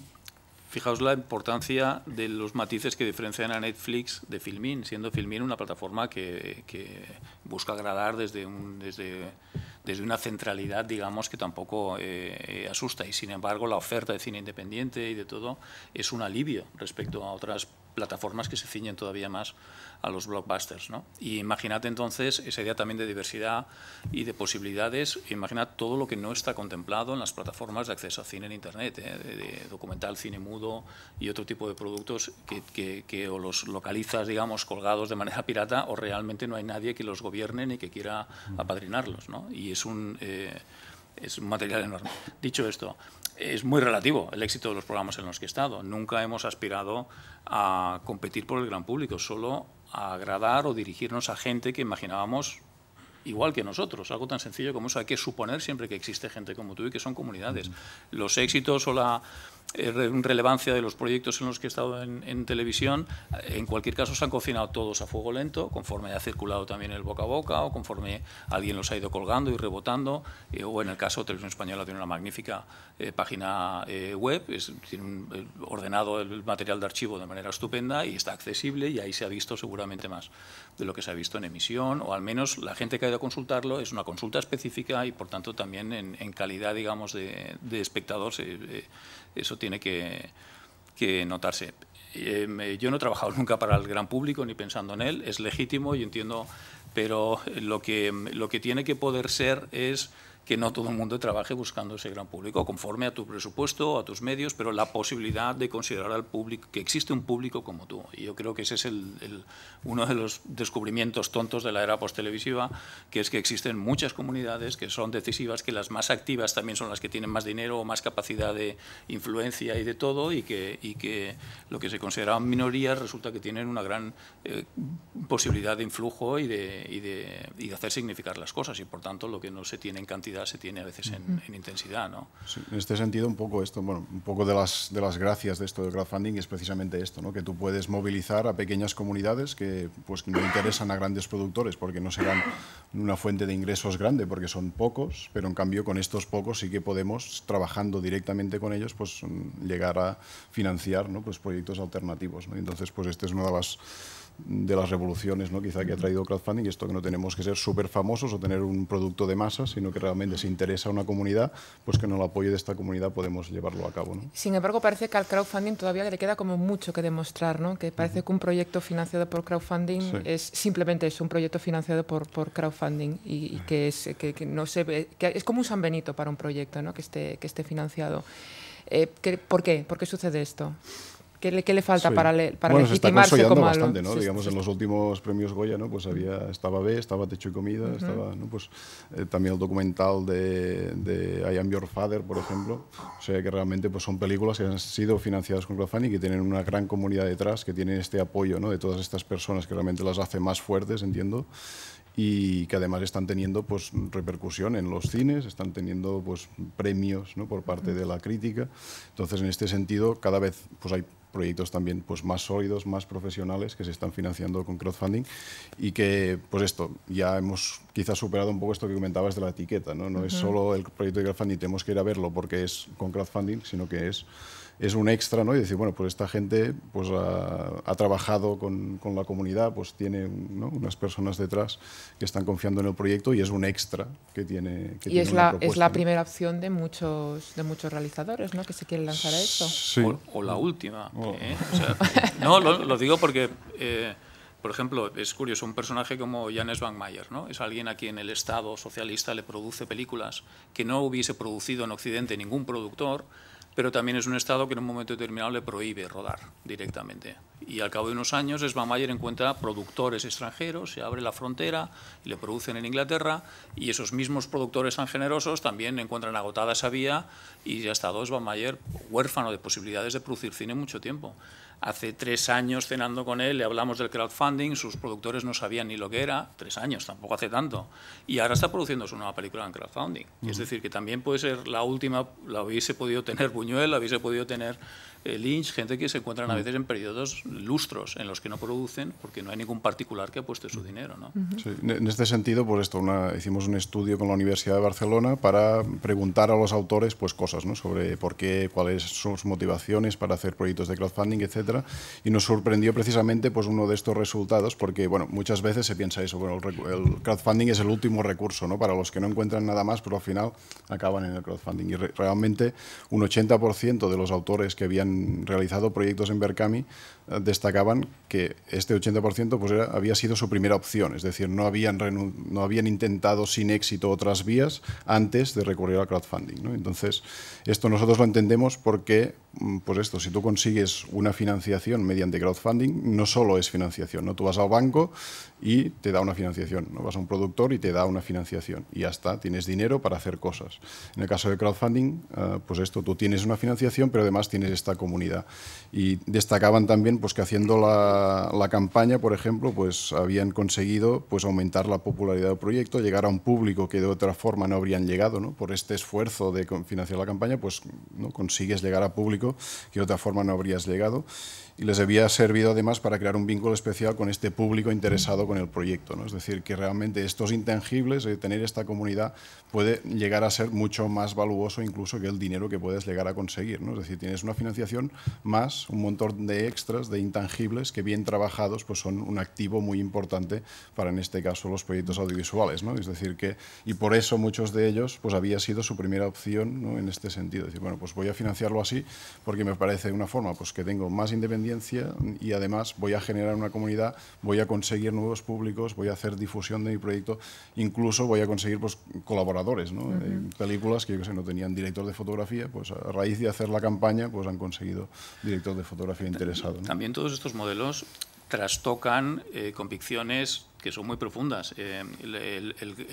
fijaos la importancia de los matices que diferencian a Netflix de Filmin, siendo Filmin una plataforma que, que busca agradar desde un... Desde, desde una centralidad, digamos, que tampoco eh, eh, asusta. Y sin embargo, la oferta de cine independiente y de todo es un alivio respecto a otras plataformas que se ciñen todavía más a los blockbusters. ¿no? Y imaginad entonces esa idea también de diversidad y de posibilidades, imaginad todo lo que no está contemplado en las plataformas de acceso a cine en Internet, ¿eh? de, documental, cine mudo y otro tipo de productos que, o los localizas, digamos, colgados de manera pirata o realmente no hay nadie que los gobierne ni que quiera mm. apadrinarlos. ¿no? Y es un, eh, es un material enorme. Dicho esto, es muy relativo el éxito de los programas en los que he estado. Nunca hemos aspirado a competir por el gran público, solo a agradar o dirigirnos a gente que imaginábamos igual que nosotros. Algo tan sencillo como eso. Hay que suponer siempre que existe gente como tú y que son comunidades. Los éxitos o la eh, relevancia de los proyectos en los que he estado en, televisión, en cualquier caso se han cocinado todos a fuego lento, conforme ha circulado también el boca a boca o conforme alguien los ha ido colgando y rebotando, eh, o en el caso Televisión Española tiene una magnífica eh, página web, tiene ordenado el material de archivo de manera estupenda y está accesible y ahí se ha visto seguramente más de lo que se ha visto en emisión, o al menos la gente que ha ido a consultarlo es una consulta específica y, por tanto, también en, calidad, digamos, de, de espectador, eh, eso tiene que, que notarse. Eh, yo no he trabajado nunca para el gran público ni pensando en él, es legítimo y entiendo, pero lo que, lo que tiene que poder ser es que no todo el mundo trabaje buscando ese gran público, conforme a tu presupuesto, a tus medios, pero la posibilidad de considerar al público, que existe un público como tú. Y yo creo que ese es el, uno de los descubrimientos tontos de la era post televisiva que es que existen muchas comunidades que son decisivas, que las más activas también son las que tienen más dinero o más capacidad de influencia y de todo, y que, que lo que se consideraban minorías resulta que tienen una gran eh, posibilidad de influjo y de, de, y de hacer significar las cosas, y por tanto lo que no se tiene en cantidad se tiene a veces en, intensidad, ¿no? en este sentido, un poco esto, bueno, un poco de las, de las gracias de esto del crowdfunding es precisamente esto, ¿no? Que tú puedes movilizar a pequeñas comunidades que, pues, no interesan a grandes productores porque no serán una fuente de ingresos grande, porque son pocos, pero en cambio con estos pocos sí que podemos, trabajando directamente con ellos, pues llegar a financiar ¿no? Pues, proyectos alternativos. Entonces, pues esta es una de las de las revoluciones ¿no? quizá que ha traído crowdfunding, esto que no tenemos que ser súper famosos o tener un producto de masa, sino que realmente se interesa a una comunidad, pues que con el apoyo de esta comunidad podemos llevarlo a cabo. Sin embargo, parece que al crowdfunding todavía le queda como mucho que demostrar, que parece que un proyecto financiado por crowdfunding es simplemente es un proyecto financiado por, crowdfunding y, que, es, que, no se es como un San Benito para un proyecto que, esté, que esté financiado. Eh, ¿Por qué? ¿Por qué sucede esto? ¿Qué le, falta para para, le, para bueno, legitimarse se bastante, ¿no? Digamos, en los últimos premios Goya, ¿no? Pues había, estaba B, estaba Techo y Comida, estaba, ¿no? Pues eh, también el documental de, de, I Am Your Father, por ejemplo. O sea, que realmente pues, son películas que han sido financiadas con crowdfunding y que tienen una gran comunidad detrás, que tienen este apoyo, ¿no? De todas estas personas que realmente las hace más fuertes, entiendo y que además están teniendo pues repercusión en los cines, están teniendo pues premios ¿no? por parte de la crítica. Entonces, en este sentido, cada vez pues hay proyectos también pues, más sólidos, más profesionales, que se están financiando con crowdfunding y que, pues esto, ya hemos quizás superado un poco esto que comentabas de la etiqueta, no, no es solo el proyecto de crowdfunding, tenemos que ir a verlo porque es con crowdfunding, sino que es es un extra, ¿no? Y decir, bueno, pues esta gente pues, ha, trabajado con, con, la comunidad, pues tiene unas personas detrás que están confiando en el proyecto y es un extra que tiene. Que y es, la, es la primera opción de muchos, de muchos realizadores, ¿no? Que se quieren lanzar a esto. Sí. O, la última. ¿eh? no, lo, digo porque, eh, por ejemplo, es curioso, un personaje como Janes Van Meyer, ¿no? es alguien a quien el Estado socialista le produce películas que no hubiese producido en Occidente ningún productor, pero también es un Estado que en un momento determinado le prohíbe rodar directamente y al cabo de unos años mayer encuentra productores extranjeros, se abre la frontera, le producen en Inglaterra y esos mismos productores tan generosos también encuentran agotada esa vía y ha estado Svamayer huérfano de posibilidades de producir cine mucho tiempo. Hace tres años cenando con él le hablamos del crowdfunding, sus productores no sabían ni lo que era, tres años, tampoco hace tanto, y ahora está produciendo su nueva película en crowdfunding. Es decir, que también puede ser la última, la hubiese podido tener Buñuel, la hubiese podido tener Lynch, gente que se encuentran a mm. veces en periodos lustros en los que no producen porque no hay ningún particular que apueste su mm. dinero. En este sentido, pues esto, hicimos un estudio con la Universidad de Barcelona para preguntar a los autores pues, cosas ¿no? sobre por qué, cuáles son sus motivaciones para hacer proyectos de crowdfunding, etc. Y nos sorprendió precisamente pues, uno de estos resultados porque bueno, muchas veces se piensa eso, bueno, el, crowdfunding es el último recurso ¿no? para los que no encuentran nada más, pero al final acaban en el crowdfunding. Y realmente un 80% de los autores que habían realizado proyectos en Berkami destacaban que este 80% pues había sido su primera opción, es decir, no habían, no habían intentado sin éxito otras vías antes de recurrir al crowdfunding. Entonces, esto nosotros lo entendemos porque, mm, pues esto, si tú consigues una financiación mediante crowdfunding, no solo es financiación, ¿no? tú vas al banco y te da una financiación, ¿no? vas a un productor y te da una financiación y ya está, tienes dinero para hacer cosas. En el caso de crowdfunding, ah, pues esto, tú tienes una financiación, pero además tienes esta comunidad. Y destacaban también pues, que haciendo la, campaña, por ejemplo, pues, habían conseguido pues, aumentar la popularidad del proyecto, llegar a un público que de otra forma no habrían llegado. ¿no? Por este esfuerzo de financiar la campaña, pues ¿no? consigues llegar a público que de otra forma no habrías llegado y les había servido además para crear un vínculo especial con este público interesado con el proyecto. ¿no? Es decir, que realmente estos intangibles, tener esta comunidad, puede llegar a ser mucho más valuoso incluso que el dinero que puedes llegar a conseguir. ¿no? Es decir, tienes una financiación más un montón de extras, de intangibles, que bien trabajados pues son un activo muy importante para, en este caso, los proyectos audiovisuales. ¿no? Es decir, que, y por eso muchos de ellos pues había sido su primera opción en este sentido. decir, bueno, pues voy a financiarlo así porque me parece una forma pues, que tengo más independencia y además voy a generar una comunidad, voy a conseguir nuevos públicos, voy a hacer difusión de mi proyecto, incluso voy a conseguir pues, colaboradores. ¿no? Eh, películas que yo no tenían director de fotografía, pues a raíz de hacer la campaña pues han conseguido director de fotografía interesado. También todos estos modelos trastocan eh, convicciones que son muy profundas. Eh,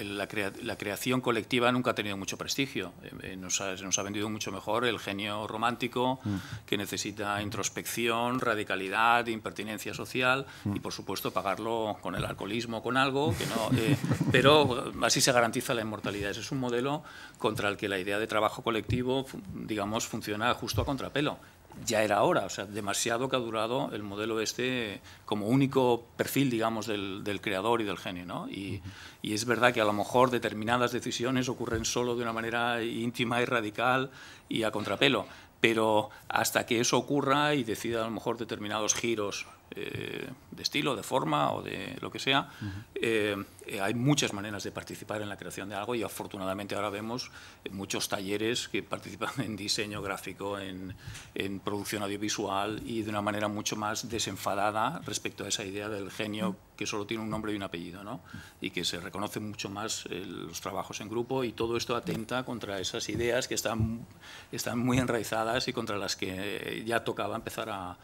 la, creación colectiva nunca ha tenido mucho prestigio. Eh, eh, nos se nos ha vendido mucho mejor el genio romántico, mm. que necesita introspección, radicalidad, impertinencia social mm. y, por supuesto, pagarlo con el alcoholismo, con algo. Que no, pero así se garantiza la inmortalidad. Ese es un modelo contra el que la idea de trabajo colectivo, digamos, funciona justo a contrapelo ya era hora, o sea, demasiado que ha durado el modelo este como único perfil, digamos, del, creador y del genio, ¿no? Y, y, es verdad que a lo mejor determinadas decisiones ocurren solo de una manera íntima y radical y a contrapelo, pero hasta que eso ocurra y decida a lo mejor determinados giros eh, de estilo, de forma o de lo que sea. Eh, eh, hay muchas maneras de participar en la creación de algo y afortunadamente ahora vemos muchos talleres que participan en diseño gráfico, en, en, producción audiovisual y de una manera mucho más desenfadada respecto a esa idea del genio que solo tiene un nombre y un apellido, ¿no? Y que se reconoce mucho más los trabajos en grupo y todo esto atenta contra esas ideas que están, están muy enraizadas y contra las que ya tocaba empezar a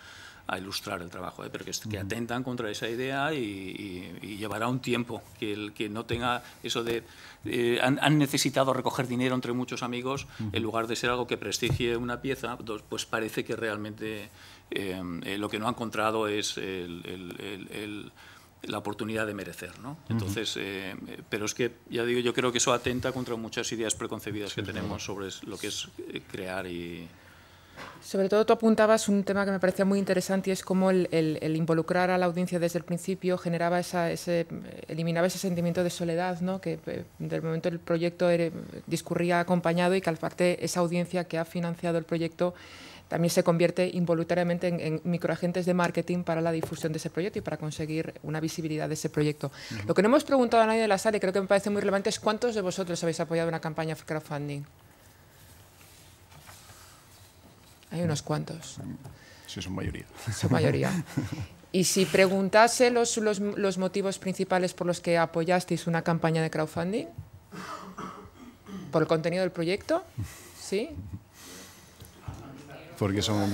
a ilustrar el trabajo, ¿eh? pero que, atentan contra esa idea y, llevará un tiempo que el que no tenga eso de eh, han, necesitado recoger dinero entre muchos amigos en lugar de ser algo que prestigie una pieza, pues parece que realmente eh, eh, lo que no ha encontrado es la oportunidad de merecer, ¿no? Entonces, pero es que ya digo, yo creo que eso atenta contra muchas ideas preconcebidas que tenemos sobre lo que es crear y sobre todo tú apuntabas un tema que me parecía muy interesante y es cómo el, involucrar a la audiencia desde el principio generaba ese, eliminaba ese sentimiento de soledad, ¿no? que eh, del momento el proyecto discurría acompañado y que al parte esa audiencia que ha financiado el proyecto también se convierte involuntariamente en, microagentes de marketing para la difusión de ese proyecto y para conseguir una visibilidad de ese proyecto. Lo que no hemos preguntado a nadie de la sala y creo que me parece muy relevante es cuántos de vosotros habéis apoyado una campaña de crowdfunding. Hay unos cuantos. Sí, son mayoría. Son mayoría. Y si preguntase los, los, motivos principales por los que apoyasteis una campaña de crowdfunding, por el contenido del proyecto, ¿sí? Porque somos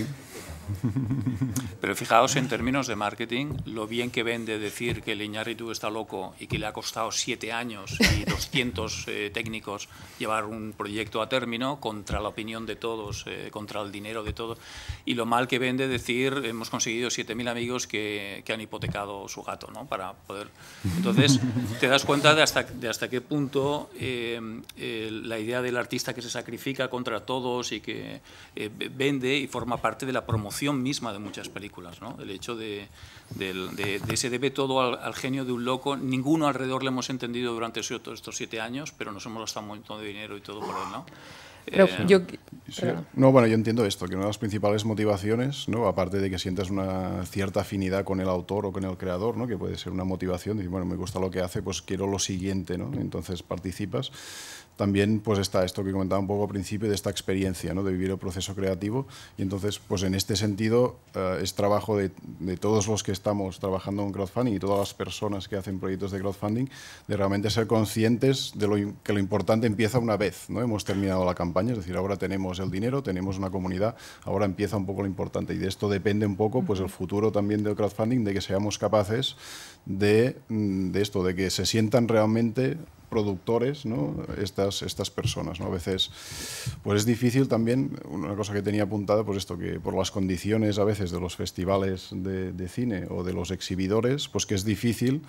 Pero fijaos en términos de marketing, lo bien que vende decir que el Iñárritu está loco y que le ha costado siete años y 200 eh, técnicos llevar un proyecto a término contra la opinión de todos, eh, contra el dinero de todos. Y lo mal que vende decir hemos conseguido siete mil amigos que, han hipotecado su gato, ¿no? Para poder... Entonces, te das cuenta de hasta, hasta qué punto eh, la idea del artista que se sacrifica contra todos y que vende y forma parte de la promoción misma de muchas películas, ¿no? El hecho de, de, se debe todo al, genio de un loco. Ninguno alrededor le hemos entendido durante estos siete años, pero nos hemos gastado un montón de dinero y todo por él, ¿no? Eh, yo, no, bueno, yo entiendo esto, que una de las principales motivaciones, ¿no? aparte de que sientas una cierta afinidad con el autor o con el creador, ¿no? que puede ser una motivación, decir, bueno, me gusta lo que hace, pues quiero lo siguiente, ¿no? entonces participas también pues está esto que comentaba un poco al principio de esta experiencia, ¿no? de vivir el proceso creativo. Y entonces, pues en este sentido, eh, es trabajo de, todos los que estamos trabajando en crowdfunding y todas las personas que hacen proyectos de crowdfunding, de realmente ser conscientes de que lo importante empieza una vez. ¿no? Hemos terminado la campaña, es decir, ahora tenemos el dinero, tenemos una comunidad, ahora empieza un poco lo importante. Y de esto depende un poco pues, el futuro también del crowdfunding, de que seamos capaces de, mm, de esto, de que se sientan realmente productores, estas, estas personas. ¿no? A veces pues es difícil también, una cosa que tenía apuntada, pues esto, que por las condiciones a veces de los festivales de, de cine o de los exhibidores, pues que es difícil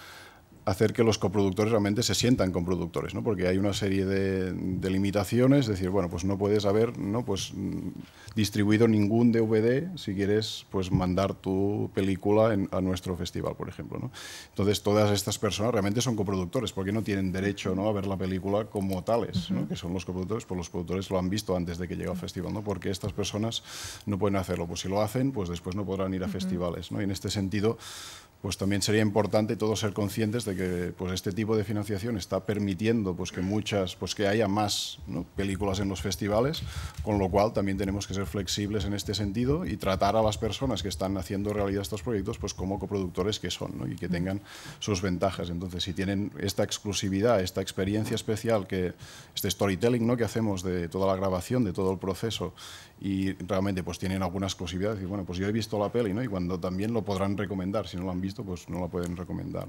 hacer que los coproductores realmente se sientan coproductores, ¿no? porque hay una serie de, limitaciones, es decir, bueno, pues no puedes haber ¿no? pues, mm, distribuido ningún DVD si quieres pues, mandar tu película a nuestro festival, por ejemplo. ¿no? Entonces, todas estas personas realmente son coproductores, porque no tienen derecho ¿no? a ver la película como tales, ¿no? que son los coproductores, pues los productores lo han visto antes de que llegue al festival, ¿no? porque estas personas no pueden hacerlo, pues si lo hacen, pues después no podrán ir a festivales. ¿no? Y en este sentido, pues también sería importante todos ser conscientes de que pues este tipo de financiación está permitiendo pues que muchas pues que haya más películas en los festivales con lo cual también tenemos que ser flexibles en este sentido y tratar a las personas que están haciendo realidad estos proyectos pues como coproductores que son y que tengan sus ventajas entonces si tienen esta exclusividad esta experiencia especial que este storytelling ¿no? que hacemos de toda la grabación de todo el proceso y realmente pues tienen alguna exclusividad y bueno pues yo he visto la peli ¿no? y cuando también lo podrán recomendar si no lo han visto pues no la pueden recomendar.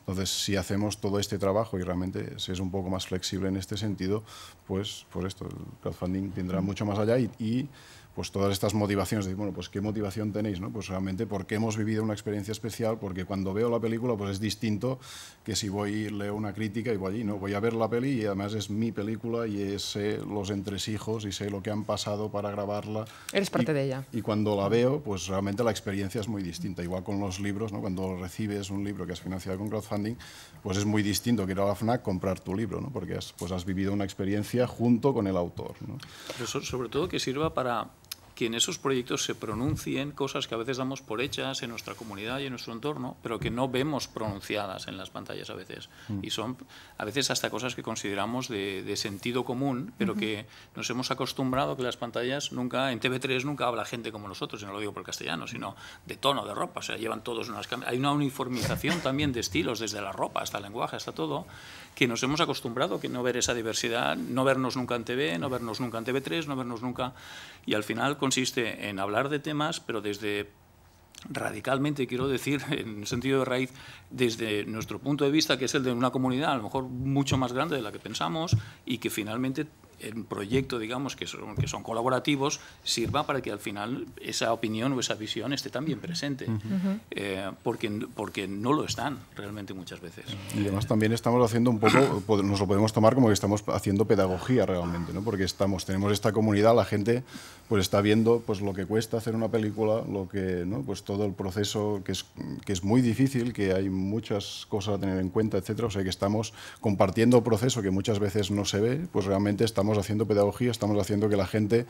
Entonces, si hacemos todo este trabajo y realmente se es un poco más flexible en este sentido, pues por esto, el crowdfunding tendrá mucho más allá y pues todas estas motivaciones, bueno, pues qué motivación tenéis, ¿no? Pues realmente porque hemos vivido una experiencia especial, porque cuando veo la película pues es distinto que si voy leo una crítica y voy allí, ¿no? Voy a ver la peli y además es mi película y sé los entresijos y sé lo que han pasado para grabarla. Eres parte de ella. Y cuando la veo, pues realmente la experiencia es muy distinta. Igual con los libros, ¿no? Cuando recibes un libro que has financiado con crowdfunding, pues es muy distinto que ir a la FNAC comprar tu libro, ¿no? Porque has, pues has vivido una experiencia junto con el autor, ¿no? Pero sobre todo que sirva para que en esos proyectos se pronuncien cosas que a veces damos por hechas en nuestra comunidad y en nuestro entorno, pero que no vemos pronunciadas en las pantallas a veces. Mm. Y son a veces hasta cosas que consideramos de, sentido común, pero que nos hemos acostumbrado que las pantallas nunca, en TV3 nunca habla gente como nosotros, y no lo digo por castellano, sino de tono, de ropa, o sea, llevan todos unas Hay una uniformización también de estilos, desde la ropa hasta el lenguaje, hasta todo, que nos hemos acostumbrado que no ver esa diversidad, no vernos nunca en TV, no vernos nunca en TV3, no vernos nunca. Y al final consiste en hablar de temas, pero desde radicalmente, quiero decir, en sentido de raíz, desde nuestro punto de vista, que es el de una comunidad a lo mejor mucho más grande de la que pensamos y que finalmente en proyecto, digamos, que son, que son colaborativos, sirva para que al final esa opinión o esa visión esté también presente, eh, porque, porque no lo están realmente muchas veces. Y además también estamos haciendo un poco, pues, nos lo podemos tomar como que estamos haciendo pedagogía realmente, ¿no? porque estamos, tenemos esta comunidad, la gente pues está viendo pues lo que cuesta hacer una película, lo que, ¿no? pues todo el proceso que es, que es muy difícil, que hay muchas cosas a tener en cuenta, etcétera, o sea que estamos compartiendo proceso que muchas veces no se ve, pues realmente estamos estamos haciendo pedagogía, estamos haciendo que la gente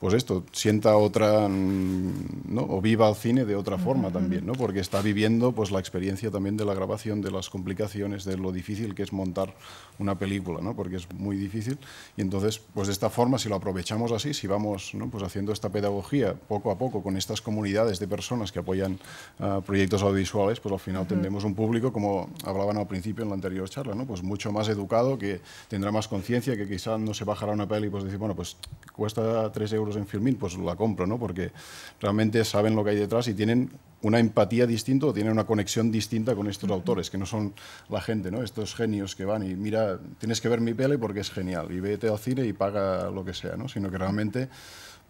pues esto, sienta otra, mm, o viva el cine de otra forma también, ¿no? porque está viviendo pues, la experiencia también de la grabación, de las complicaciones, de lo difícil que es montar una película, ¿no? porque es muy difícil. Y entonces, pues de esta forma, si lo aprovechamos así, si vamos pues haciendo esta pedagogía poco a poco con estas comunidades de personas que apoyan ah, proyectos audiovisuales, pues al final tendremos un público, como hablaban al principio en la anterior charla, ¿no? pues mucho más educado, que tendrá más conciencia, que quizás no se bajará una peli y pues decir, bueno, pues cuesta 3 euros en Filmin, pues la compro, ¿no? Porque realmente saben lo que hay detrás y tienen una empatía distinta o tienen una conexión distinta con estos autores, que no son la gente, ¿no? Estos genios que van y mira, tienes que ver mi pele porque es genial y vete al cine y paga lo que sea, ¿no? Sino que realmente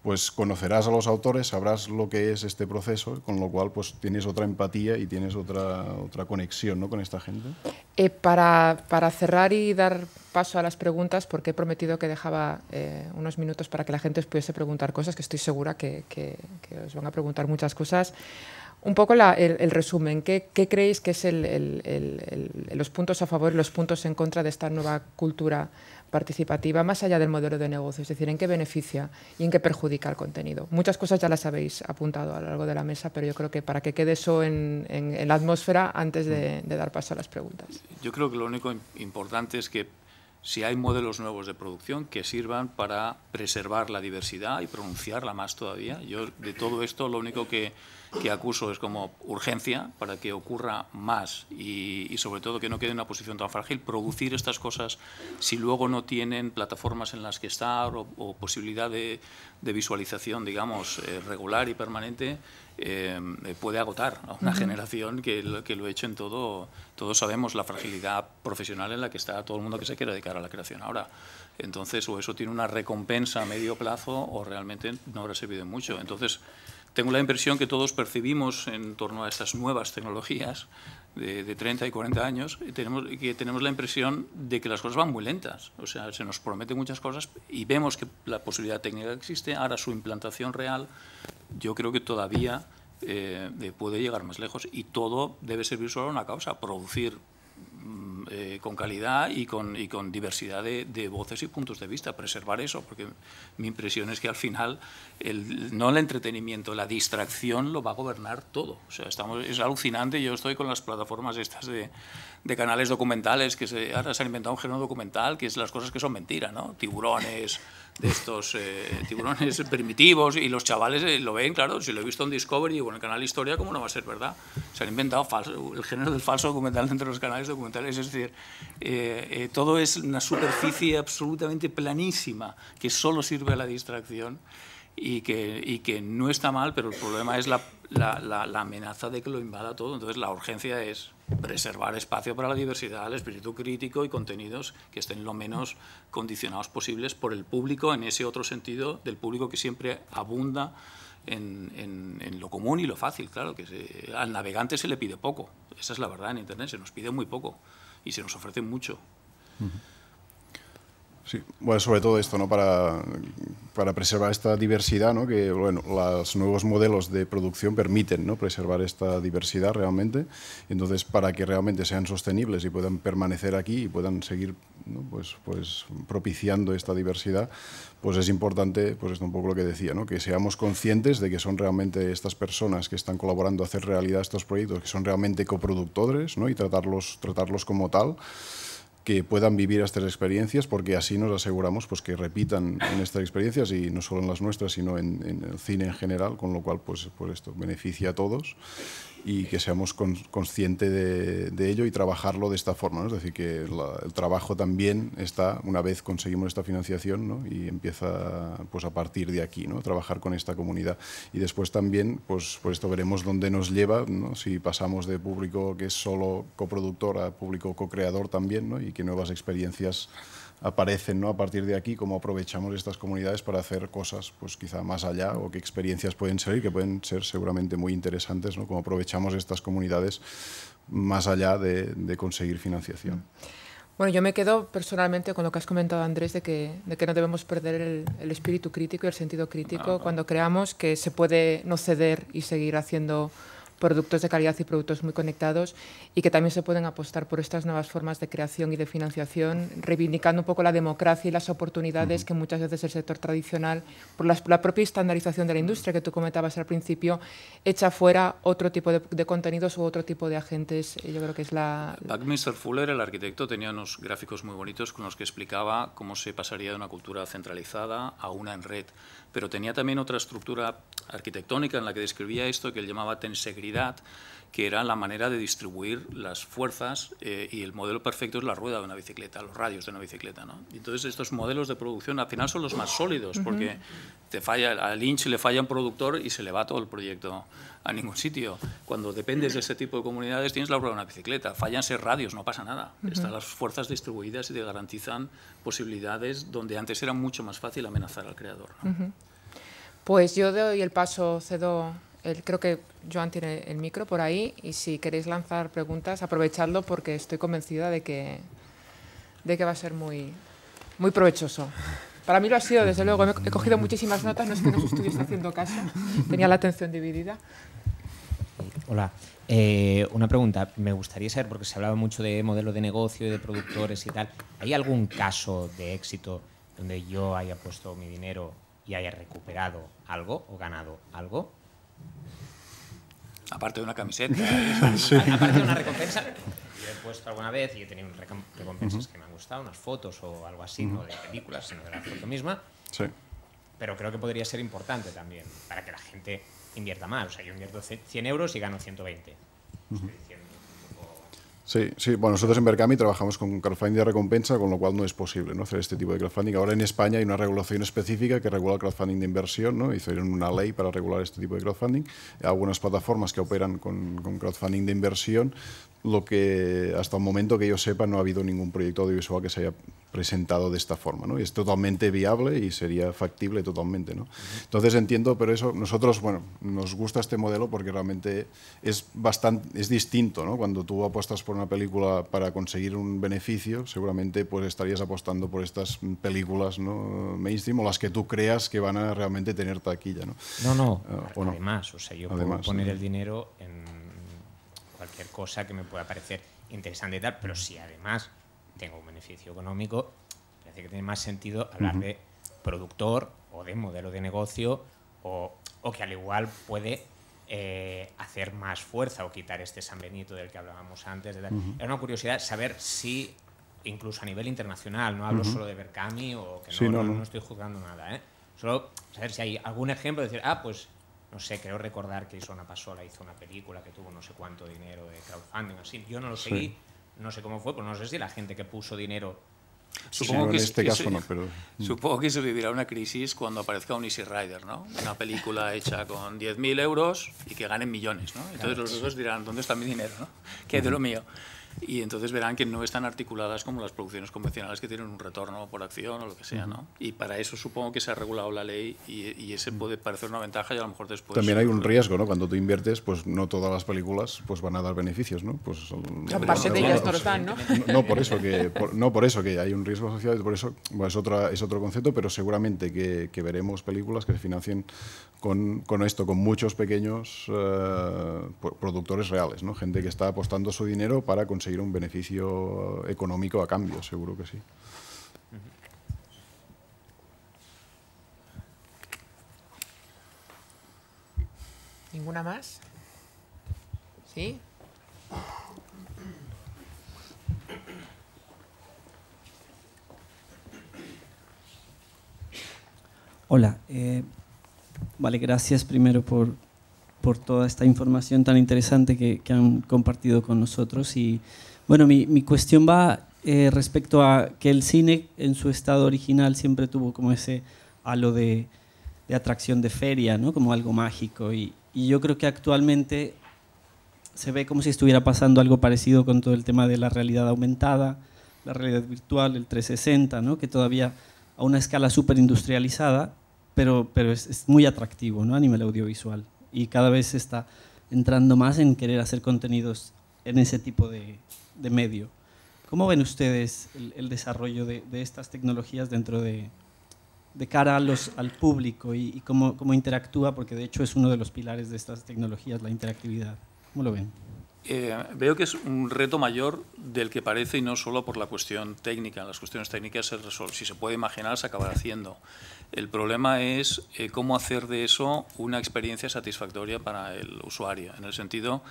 pues conocerás a los autores, sabrás lo que es este proceso, con lo cual pues tienes otra empatía y tienes otra, otra conexión ¿no? con esta gente. Eh, para, para, cerrar y dar paso a las preguntas, porque he prometido que dejaba eh, unos minutos para que la gente os pudiese preguntar cosas, que estoy segura que, que os van a preguntar muchas cosas, un poco el, resumen. ¿Qué, creéis que es los puntos a favor y los puntos en contra de esta nueva cultura participativa, más allá del modelo de negocio? Es decir, ¿en qué beneficia y en qué perjudica el contenido? Muchas cosas ya las habéis apuntado a lo largo de la mesa, pero yo creo que para que quede eso en, la atmósfera antes mm. de dar paso a las preguntas. Yo creo que lo único importante es que si hay modelos nuevos de producción que sirvan para preservar la diversidad y pronunciarla más todavía. Yo de todo esto lo único que que acuso es como urgencia para que ocurra más y, sobre todo que no quede en una posición tan frágil, producir estas cosas si luego no tienen plataformas en las que estar o, posibilidad de, visualización, digamos, eh, regular y permanente, eh, eh, puede agotar a una generación que, lo, que lo eche en todo. Todos sabemos la fragilidad profesional en la que está todo el mundo que se quiere dedicar a la creación ahora. Entonces, o eso tiene una recompensa a medio plazo o realmente no habrá servido mucho. Entonces, tengo la impresión que todos percibimos en torno a estas nuevas tecnologías de, 30 y 40 años, tenemos, que tenemos la impresión de que las cosas van muy lentas. O sea, se nos prometen muchas cosas y vemos que la posibilidad técnica existe, ahora su implantación real, yo creo que todavía eh, puede llegar más lejos y todo debe servir solo a una causa, producir Mm, eh, con calidad y con, y con diversidad de, de, voces y puntos de vista, preservar eso, porque mi impresión es que al final el, no el entretenimiento, la distracción lo va a gobernar todo. O sea, estamos, es alucinante, yo estoy con las plataformas estas de, de canales documentales, que se, ahora se ha inventado un género documental, que es las cosas que son mentiras, ¿no? Tiburones de estos eh, tiburones primitivos y los chavales eh, lo ven, claro, si lo he visto en Discovery o en el canal Historia, ¿cómo no va a ser verdad? Se han inventado el género del falso documental dentro de los canales documentales, es decir, eh, todo es una superficie absolutamente planísima que solo sirve a la distracción y que, y que no está mal, pero el problema es la, la, la, amenaza de que lo invada todo. Entonces la urgencia es preservar espacio para la diversidad, el espíritu crítico y contenidos que estén lo menos condicionados posibles por el público, en ese otro sentido del público que siempre abunda en, en, lo común y lo fácil, claro, que al navegante se le pide poco, esa es la verdad en Internet, se nos pide muy poco y se nos ofrece mucho sobre todo esto, Para, preservar esta diversidad, Que, los nuevos modelos de producción permiten, Preservar esta diversidad realmente. Entonces, para que realmente sean sostenibles y puedan permanecer aquí y puedan seguir, pues, pues propiciando esta diversidad, pues es importante, pues es un poco lo que decía, Que seamos conscientes de que son realmente estas personas que están colaborando a hacer realidad estos proyectos, que son realmente coproductores, ¿no? Y tratarlos, tratarlos como tal que puedan vivir estas experiencias, porque así nos aseguramos pues, que repitan en estas experiencias y no solo en las nuestras, sino en, el cine en general, con lo cual pues, esto beneficia a todos y que seamos consciente conscientes de, ello y trabajarlo de esta forma. Es decir, que el trabajo también está, una vez conseguimos esta financiación, ¿no? y empieza pues, a partir de aquí, ¿no? trabajar con esta comunidad. Y después también, pues, por pues esto veremos dónde nos lleva, ¿no? si pasamos de público que es solo coproductor a público co-creador también, ¿no? y que nuevas experiencias aparecen ¿no? a partir de aquí, cómo aprovechamos estas comunidades para hacer cosas pues quizá más allá o qué experiencias pueden ser y que pueden ser seguramente muy interesantes, ¿no? cómo aprovechamos estas comunidades más allá de, conseguir financiación. Mm. Bueno, yo me quedo personalmente con lo que has comentado, Andrés, de que, de que no debemos perder el, espíritu crítico y el sentido crítico cuando creamos que se puede no ceder y seguir haciendo productos de calidad y productos muy conectados y que también se pueden apostar por estas nuevas formas de creación y de financiación, reivindicando un poco la democracia y las oportunidades que muchas veces el sector tradicional, por la, propia estandarización de la industria que tú comentabas al principio, echa fuera otro tipo de, contenidos u otro tipo de agentes. Eh, yo creo que es la... Buckminster Fuller, el arquitecto, tenía unos gráficos muy bonitos con los que explicaba cómo se pasaría de una cultura centralizada a una en red, pero tenía también otra estructura arquitectónica en la que describía esto que él llamaba tensegría que era la manera de distribuir las fuerzas eh, y el modelo perfecto es la rueda de una bicicleta, los radios de una bicicleta. ¿no? Entonces estos modelos de producción al final son los más sólidos porque te falla, al Lynch le falla un productor y se le va todo el proyecto a ningún sitio. Cuando dependes de ese tipo de comunidades tienes la rueda de una bicicleta, fallanse radios, no pasa nada. Están las fuerzas distribuidas y te garantizan posibilidades donde antes era mucho más fácil amenazar al creador. Pues yo doy el paso, cedo creo que Joan tiene el micro por ahí y si queréis lanzar preguntas, aprovechadlo porque estoy convencida de que, de que va a ser muy, muy provechoso. Para mí lo ha sido, desde luego. He cogido muchísimas notas, no es que no estuviese haciendo caso, tenía la atención dividida. Hola. Eh, una pregunta, me gustaría saber, porque se hablaba mucho de modelo de negocio y de productores y tal, ¿hay algún caso de éxito donde yo haya puesto mi dinero y haya recuperado algo o ganado algo? Aparte de una camiseta. Aparte de una recompensa. Yo he puesto alguna vez y he tenido recompensas que me han gustado, unas fotos o algo así, no de películas, sino de la foto misma. Sí. Pero creo que podría ser importante también para que la gente invierta más. O sea, yo invierto 100 euros y gano 120. Uh Sí, sí, bueno, nosotros en BercaMi trabajamos con crowdfunding de recompensa, con lo cual no es posible ¿no? hacer este tipo de crowdfunding. Ahora en España hay una regulación específica que regula el crowdfunding de inversión, ¿no? hicieron una ley para regular este tipo de crowdfunding. Hay algunas plataformas que operan con, con crowdfunding de inversión, lo que hasta el momento que yo sepa no ha habido ningún proyecto audiovisual que se haya presentado de esta forma, ¿no? Y es totalmente viable y sería factible totalmente, ¿no? Entonces entiendo, pero eso nosotros, bueno, nos gusta este modelo porque realmente es bastante, es distinto, ¿no? Cuando tú apuestas por una película para conseguir un beneficio, seguramente pues estarías apostando por estas películas, ¿no? Mainstream o las que tú creas que van a realmente tener taquilla, ¿no? No, no. Ah, además, o sea, yo puedo poner el dinero en cualquier cosa que me pueda parecer interesante y tal, pero si además tengo un beneficio económico, parece que tiene más sentido hablar de productor o de modelo de negocio o, que al igual puede eh, hacer más fuerza o quitar este San Benito del que hablábamos antes. Es una curiosidad saber si, incluso a nivel internacional, no hablo solo de Berkami o que no, estoy juzgando nada, ¿eh? solo saber si hay algún ejemplo de decir, ah, pues no sé, creo recordar que Isona Pasola hizo una película que tuvo no sé cuánto dinero de crowdfunding, así. Yo no lo seguí, no sé cómo fue, pero pues no sé si la gente que puso dinero Supongo, que, en este caso no, pero... Mm. supongo que vivirá una crisis cuando aparezca un Easy Rider, ¿no? Una película hecha con 10.000 euros y que ganen millones, ¿no? Entonces los otros dirán, ¿dónde está mi dinero, no? ¿Qué es de lo mío? y entonces verán que no están articuladas como las producciones convencionales que tienen un retorno por acción o lo que sea, ¿no? Y para eso supongo que se ha regulado la ley y, y ese mm. puede parecer una ventaja y a lo mejor después... También hay un riesgo, ¿no? Cuando tú inviertes, pues no todas las películas pues van a dar beneficios, ¿no? Pues, mm, no, parte de ellas no ¿no? No, por eso que, no por eso que hay un riesgo asociado, por eso es, otra, es otro concepto, pero seguramente que, veremos películas que se financien con, con esto, con muchos pequeños eh, productores reales, ¿no? Gente que está apostando su dinero para conseguir conseguir un beneficio económico a cambio, seguro que sí. ¿Ninguna más? ¿Sí? Hola, eh, vale, gracias primero por, por toda esta información tan interesante que, han compartido con nosotros. Y bueno, mi, mi cuestión va eh, respecto a que el cine en su estado original siempre tuvo como ese halo de, de atracción de feria, ¿no? como algo mágico. Y, y yo creo que actualmente se ve como si estuviera pasando algo parecido con todo el tema de la realidad aumentada, la realidad virtual, el 360, ¿no? que todavía a una escala súper industrializada, pero, pero es, muy atractivo ¿no? a nivel audiovisual y cada vez se está entrando más en querer hacer contenidos en ese tipo de, medio. ¿Cómo ven ustedes el, desarrollo de, estas tecnologías dentro de, cara a los, al público y, cómo, cómo interactúa? Porque de hecho es uno de los pilares de estas tecnologías, la interactividad. ¿Cómo lo ven? Eh, veo que es un reto mayor del que parece y no solo por la cuestión técnica. las cuestiones técnicas, resuelven. si se puede imaginar, se acabará haciendo. El problema es eh, cómo hacer de eso una experiencia satisfactoria para el usuario, en el sentido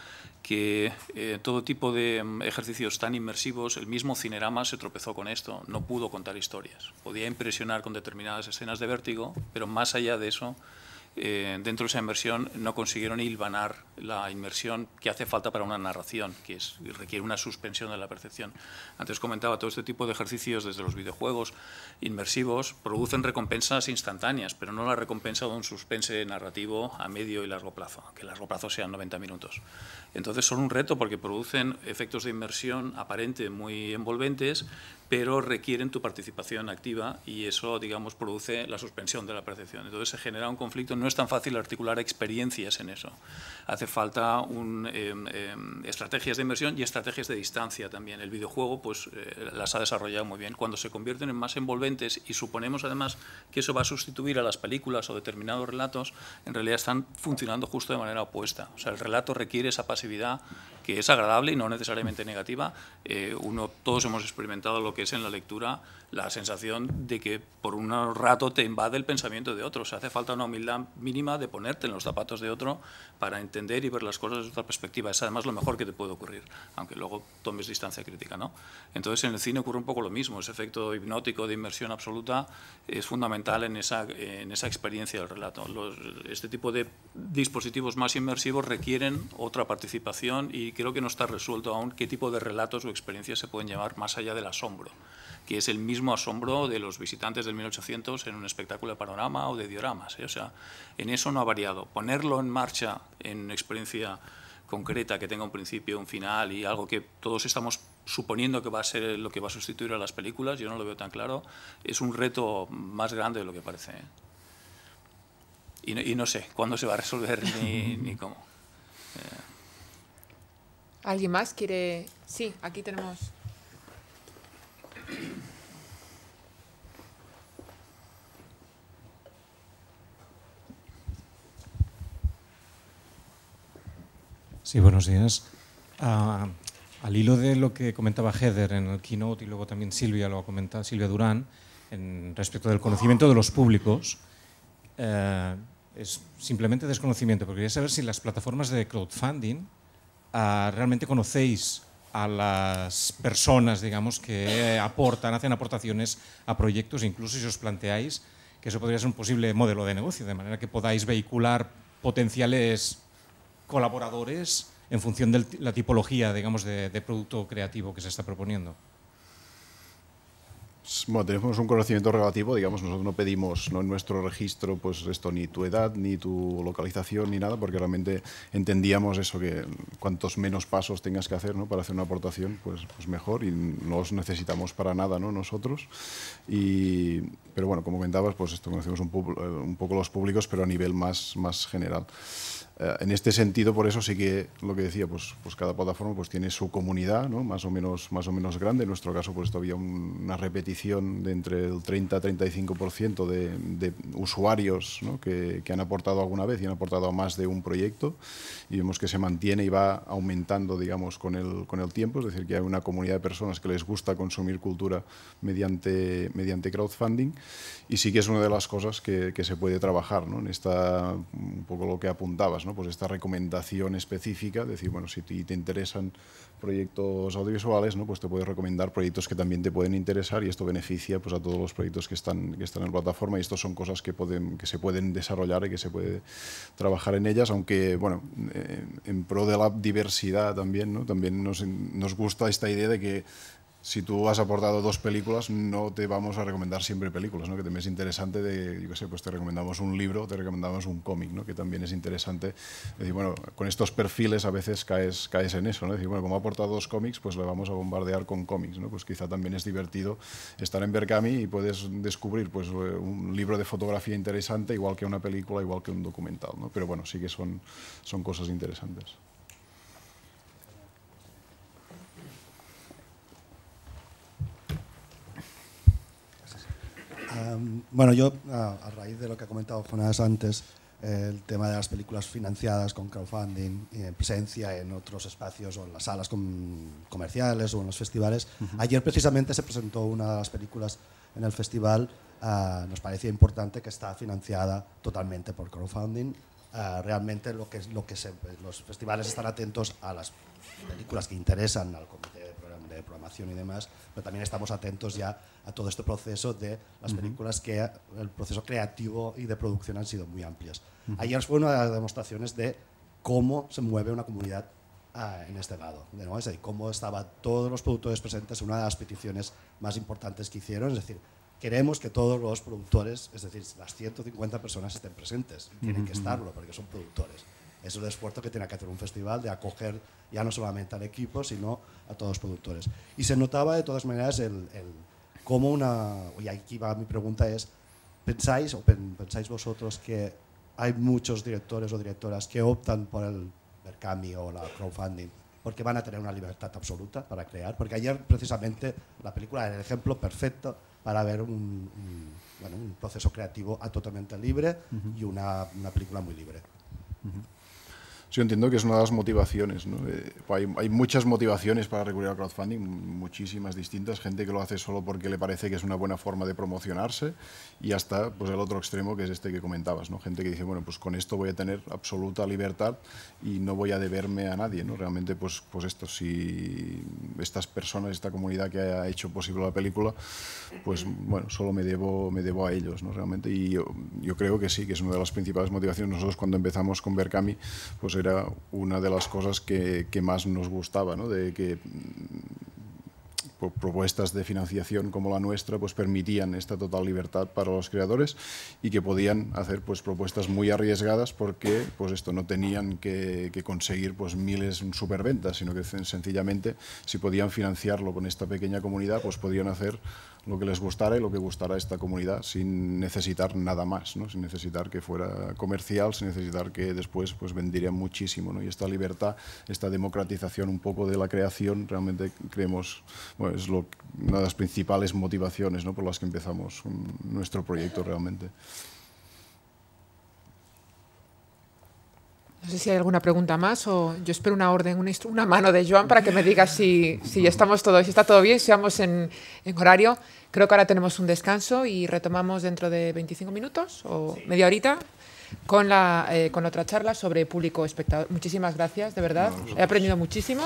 que eh, todo tipo de mm, ejercicios tan inmersivos, el mismo Cinerama se tropezó con esto, no pudo contar historias. Podía impresionar con determinadas escenas de vértigo, pero más allá de eso eh, dentro de esa inversión no consiguieron hilvanar la inversión que hace falta para una narración, que requiere una suspensión de la percepción. Antes comentaba, todo este tipo de ejercicios desde los videojuegos inmersivos producen recompensas instantáneas, pero no la recompensa de un suspense narrativo a medio y largo plazo, que largo plazo sean 90 minutos. Entonces son un reto porque producen efectos de inmersión aparente muy envolventes, pero requieren tu participación activa y eso, digamos, produce la suspensión de la percepción. Entonces se genera un conflicto, no es tan fácil articular experiencias en eso. Hace falta un, em, em, estrategias de inversión y estrategias de distancia también. El videojuego pues, eh, las ha desarrollado muy bien. Cuando se convierten en más envolventes y suponemos además que eso va a sustituir a las películas o determinados relatos, en realidad están funcionando justo de manera opuesta. O sea, el relato requiere esa pasividad que es agradable y no necesariamente negativa. Eh, uno, todos hemos experimentado lo que que es en la lectura la sensación de que por un rato te invade el pensamiento de otro. O hace falta una humildad mínima de ponerte en los zapatos de otro para entender y ver las cosas desde otra perspectiva. Es además lo mejor que te puede ocurrir, aunque luego tomes distancia crítica. ¿no? Entonces, en el cine ocurre un poco lo mismo. Ese efecto hipnótico de inmersión absoluta es fundamental en esa, experiencia del relato. este tipo de dispositivos más inmersivos requieren otra participación y creo que no está resuelto aún qué tipo de relatos o experiencias se pueden llevar más allá del asombro que es el mismo asombro de los visitantes del 1800 en un espectáculo de panorama o de dioramas. ¿eh? O sea, en eso no ha variado. Ponerlo en marcha en una experiencia concreta que tenga un principio, un final y algo que todos estamos suponiendo que va a ser lo que va a sustituir a las películas, yo no lo veo tan claro, es un reto más grande de lo que parece. ¿eh? Y, no, sé cuándo se va a resolver ni, cómo. Eh. ¿Alguien más quiere...? Sí, aquí tenemos... Sí, buenos días. Ah, al hilo de lo que comentaba Heather en el keynote y luego también Silvia lo ha comentado, Silvia Durán, en respecto del conocimiento de los públicos, eh, es simplemente desconocimiento, porque quería saber si las plataformas de crowdfunding ah, realmente conocéis a las personas, digamos, que aportan, hacen aportaciones a proyectos, incluso si os planteáis que eso podría ser un posible modelo de negocio, de manera que podáis vehicular potenciales colaboradores en función de la tipología, digamos, de, producto creativo que se está proponiendo? Bueno, tenemos un conocimiento relativo, digamos, nosotros no pedimos ¿no? en nuestro registro pues esto, ni tu edad, ni tu localización, ni nada, porque realmente entendíamos eso, que cuantos menos pasos tengas que hacer ¿no? para hacer una aportación, pues, pues mejor, y no los necesitamos para nada ¿no? nosotros. Y, pero bueno, como comentabas, pues esto conocemos un, eh, un poco los públicos, pero a nivel más, más general. Eh, en este sentido, por eso sí que lo que decía, pues, pues cada plataforma pues, tiene su comunidad, ¿no? más, o menos, más o menos grande. En nuestro caso, pues había una repetición de entre el 30-35% de, de usuarios ¿no? que, que, han aportado alguna vez y han aportado a más de un proyecto. Y vemos que se mantiene y va aumentando, digamos, con el, con el tiempo. Es decir, que hay una comunidad de personas que les gusta consumir cultura mediante, mediante crowdfunding. Y sí que es una de las cosas que, que se puede trabajar, ¿no? En esta, un poco lo que apuntabas, ¿no? pues esta recomendación específica, decir, bueno, si te, interesan proyectos audiovisuales, ¿no? pues te puedes recomendar proyectos que también te pueden interesar y esto beneficia pues, a todos los proyectos que están, que están en la plataforma y esto son cosas que, pueden, que se pueden desarrollar y que se puede trabajar en ellas, aunque, bueno, eh, en pro de la diversidad también, también nos gusta esta idea de que si tú has aportado dos películas, no te vamos a recomendar siempre películas, ¿no? que también es interesante yo sé, pues te recomendamos un libro, te recomendamos un cómic, ¿no? que también es interesante bueno, con estos perfiles a veces caes, caes en eso, ¿no? decir, bueno, como ha aportado dos cómics, pues le vamos a bombardear con cómics, ¿no? pues quizá también es divertido estar en Berkami y puedes descubrir pues, un libro de fotografía interesante, igual que una película, igual que un documental, ¿no? pero bueno, sí que son, son cosas interesantes. bueno, yo, a, raíz de lo que ha comentado Jonás antes, el tema de las películas financiadas con crowdfunding, y eh, en presencia en otros espacios o en las salas comerciales o en los festivales. Ayer precisamente se presentó una de las películas en el festival. Ah, nos parecía importante que está financiada totalmente por crowdfunding. Ah, realmente lo que, lo que se, los festivales están atentos a las películas que interesan al comité de programación y demás, pero también estamos atentos ya a todo este proceso de las películas que el proceso creativo y de producción han sido muy amplias. Ayer fue una de las demostraciones de cómo se mueve una comunidad ah, en este lado. De es cómo estaban todos los productores presentes, una de las peticiones más importantes que hicieron, es decir, queremos que todos los productores, es decir, las 150 personas estén presentes, tienen que estarlo porque son productores es el esfuerzo que tiene que hacer un festival de acoger ya no solamente al equipo, sino a todos los productores. Y se notaba de todas maneras el, cómo una, y aquí va mi pregunta es, ¿pensáis o pensáis vosotros que hay muchos directores o directoras que optan por el Berkami o la crowdfunding? porque van a tener una libertad absoluta para crear, porque ayer precisamente la película era el ejemplo perfecto para ver un, proceso creativo totalmente libre y una, película muy libre yo entiendo que es una de las motivaciones. ¿no? Eh, hay, muchas motivaciones para recurrir al crowdfunding, muchísimas distintas. Gente que lo hace solo porque le parece que es una buena forma de promocionarse y hasta pues, el otro extremo que es este que comentabas. ¿no? Gente que dice, bueno, pues con esto voy a tener absoluta libertad y no voy a deberme a nadie. ¿no? Realmente, pues, pues esto, si estas personas, esta comunidad que ha hecho posible la película, pues bueno, solo me debo, me debo a ellos, ¿no? Realmente. Y yo, creo que sí, que es una de las principales motivaciones. Nosotros cuando empezamos con Bercami, pues era una de las cosas que, más nos gustaba, de que mm, pues, propuestas de financiación como la nuestra pues permitían esta total libertad para los creadores y que podían hacer pues propuestas muy arriesgadas porque pues esto no tenían que, conseguir pues miles superventas sino que sencillamente si podían financiarlo con esta pequeña comunidad pues podían hacer lo que les gustara y lo que gustara a esta comunidad sin necesitar nada más, ¿no? sin necesitar que fuera comercial, sin necesitar que después pues, vendiera muchísimo. Y esta libertad, esta democratización un poco de la creación, realmente creemos pues es una de las principales motivaciones ¿no? por las que empezamos nuestro proyecto realmente. No sé si hay alguna pregunta más o yo espero una orden, una, mano de Joan para que me diga si, estamos todos, si está todo bien, si vamos en, horario. Creo que ahora tenemos un descanso y retomamos dentro de 25 minutos o media horita con, la, eh, con otra charla sobre público espectador. Muchísimas gracias, de verdad. He aprendido muchísimo.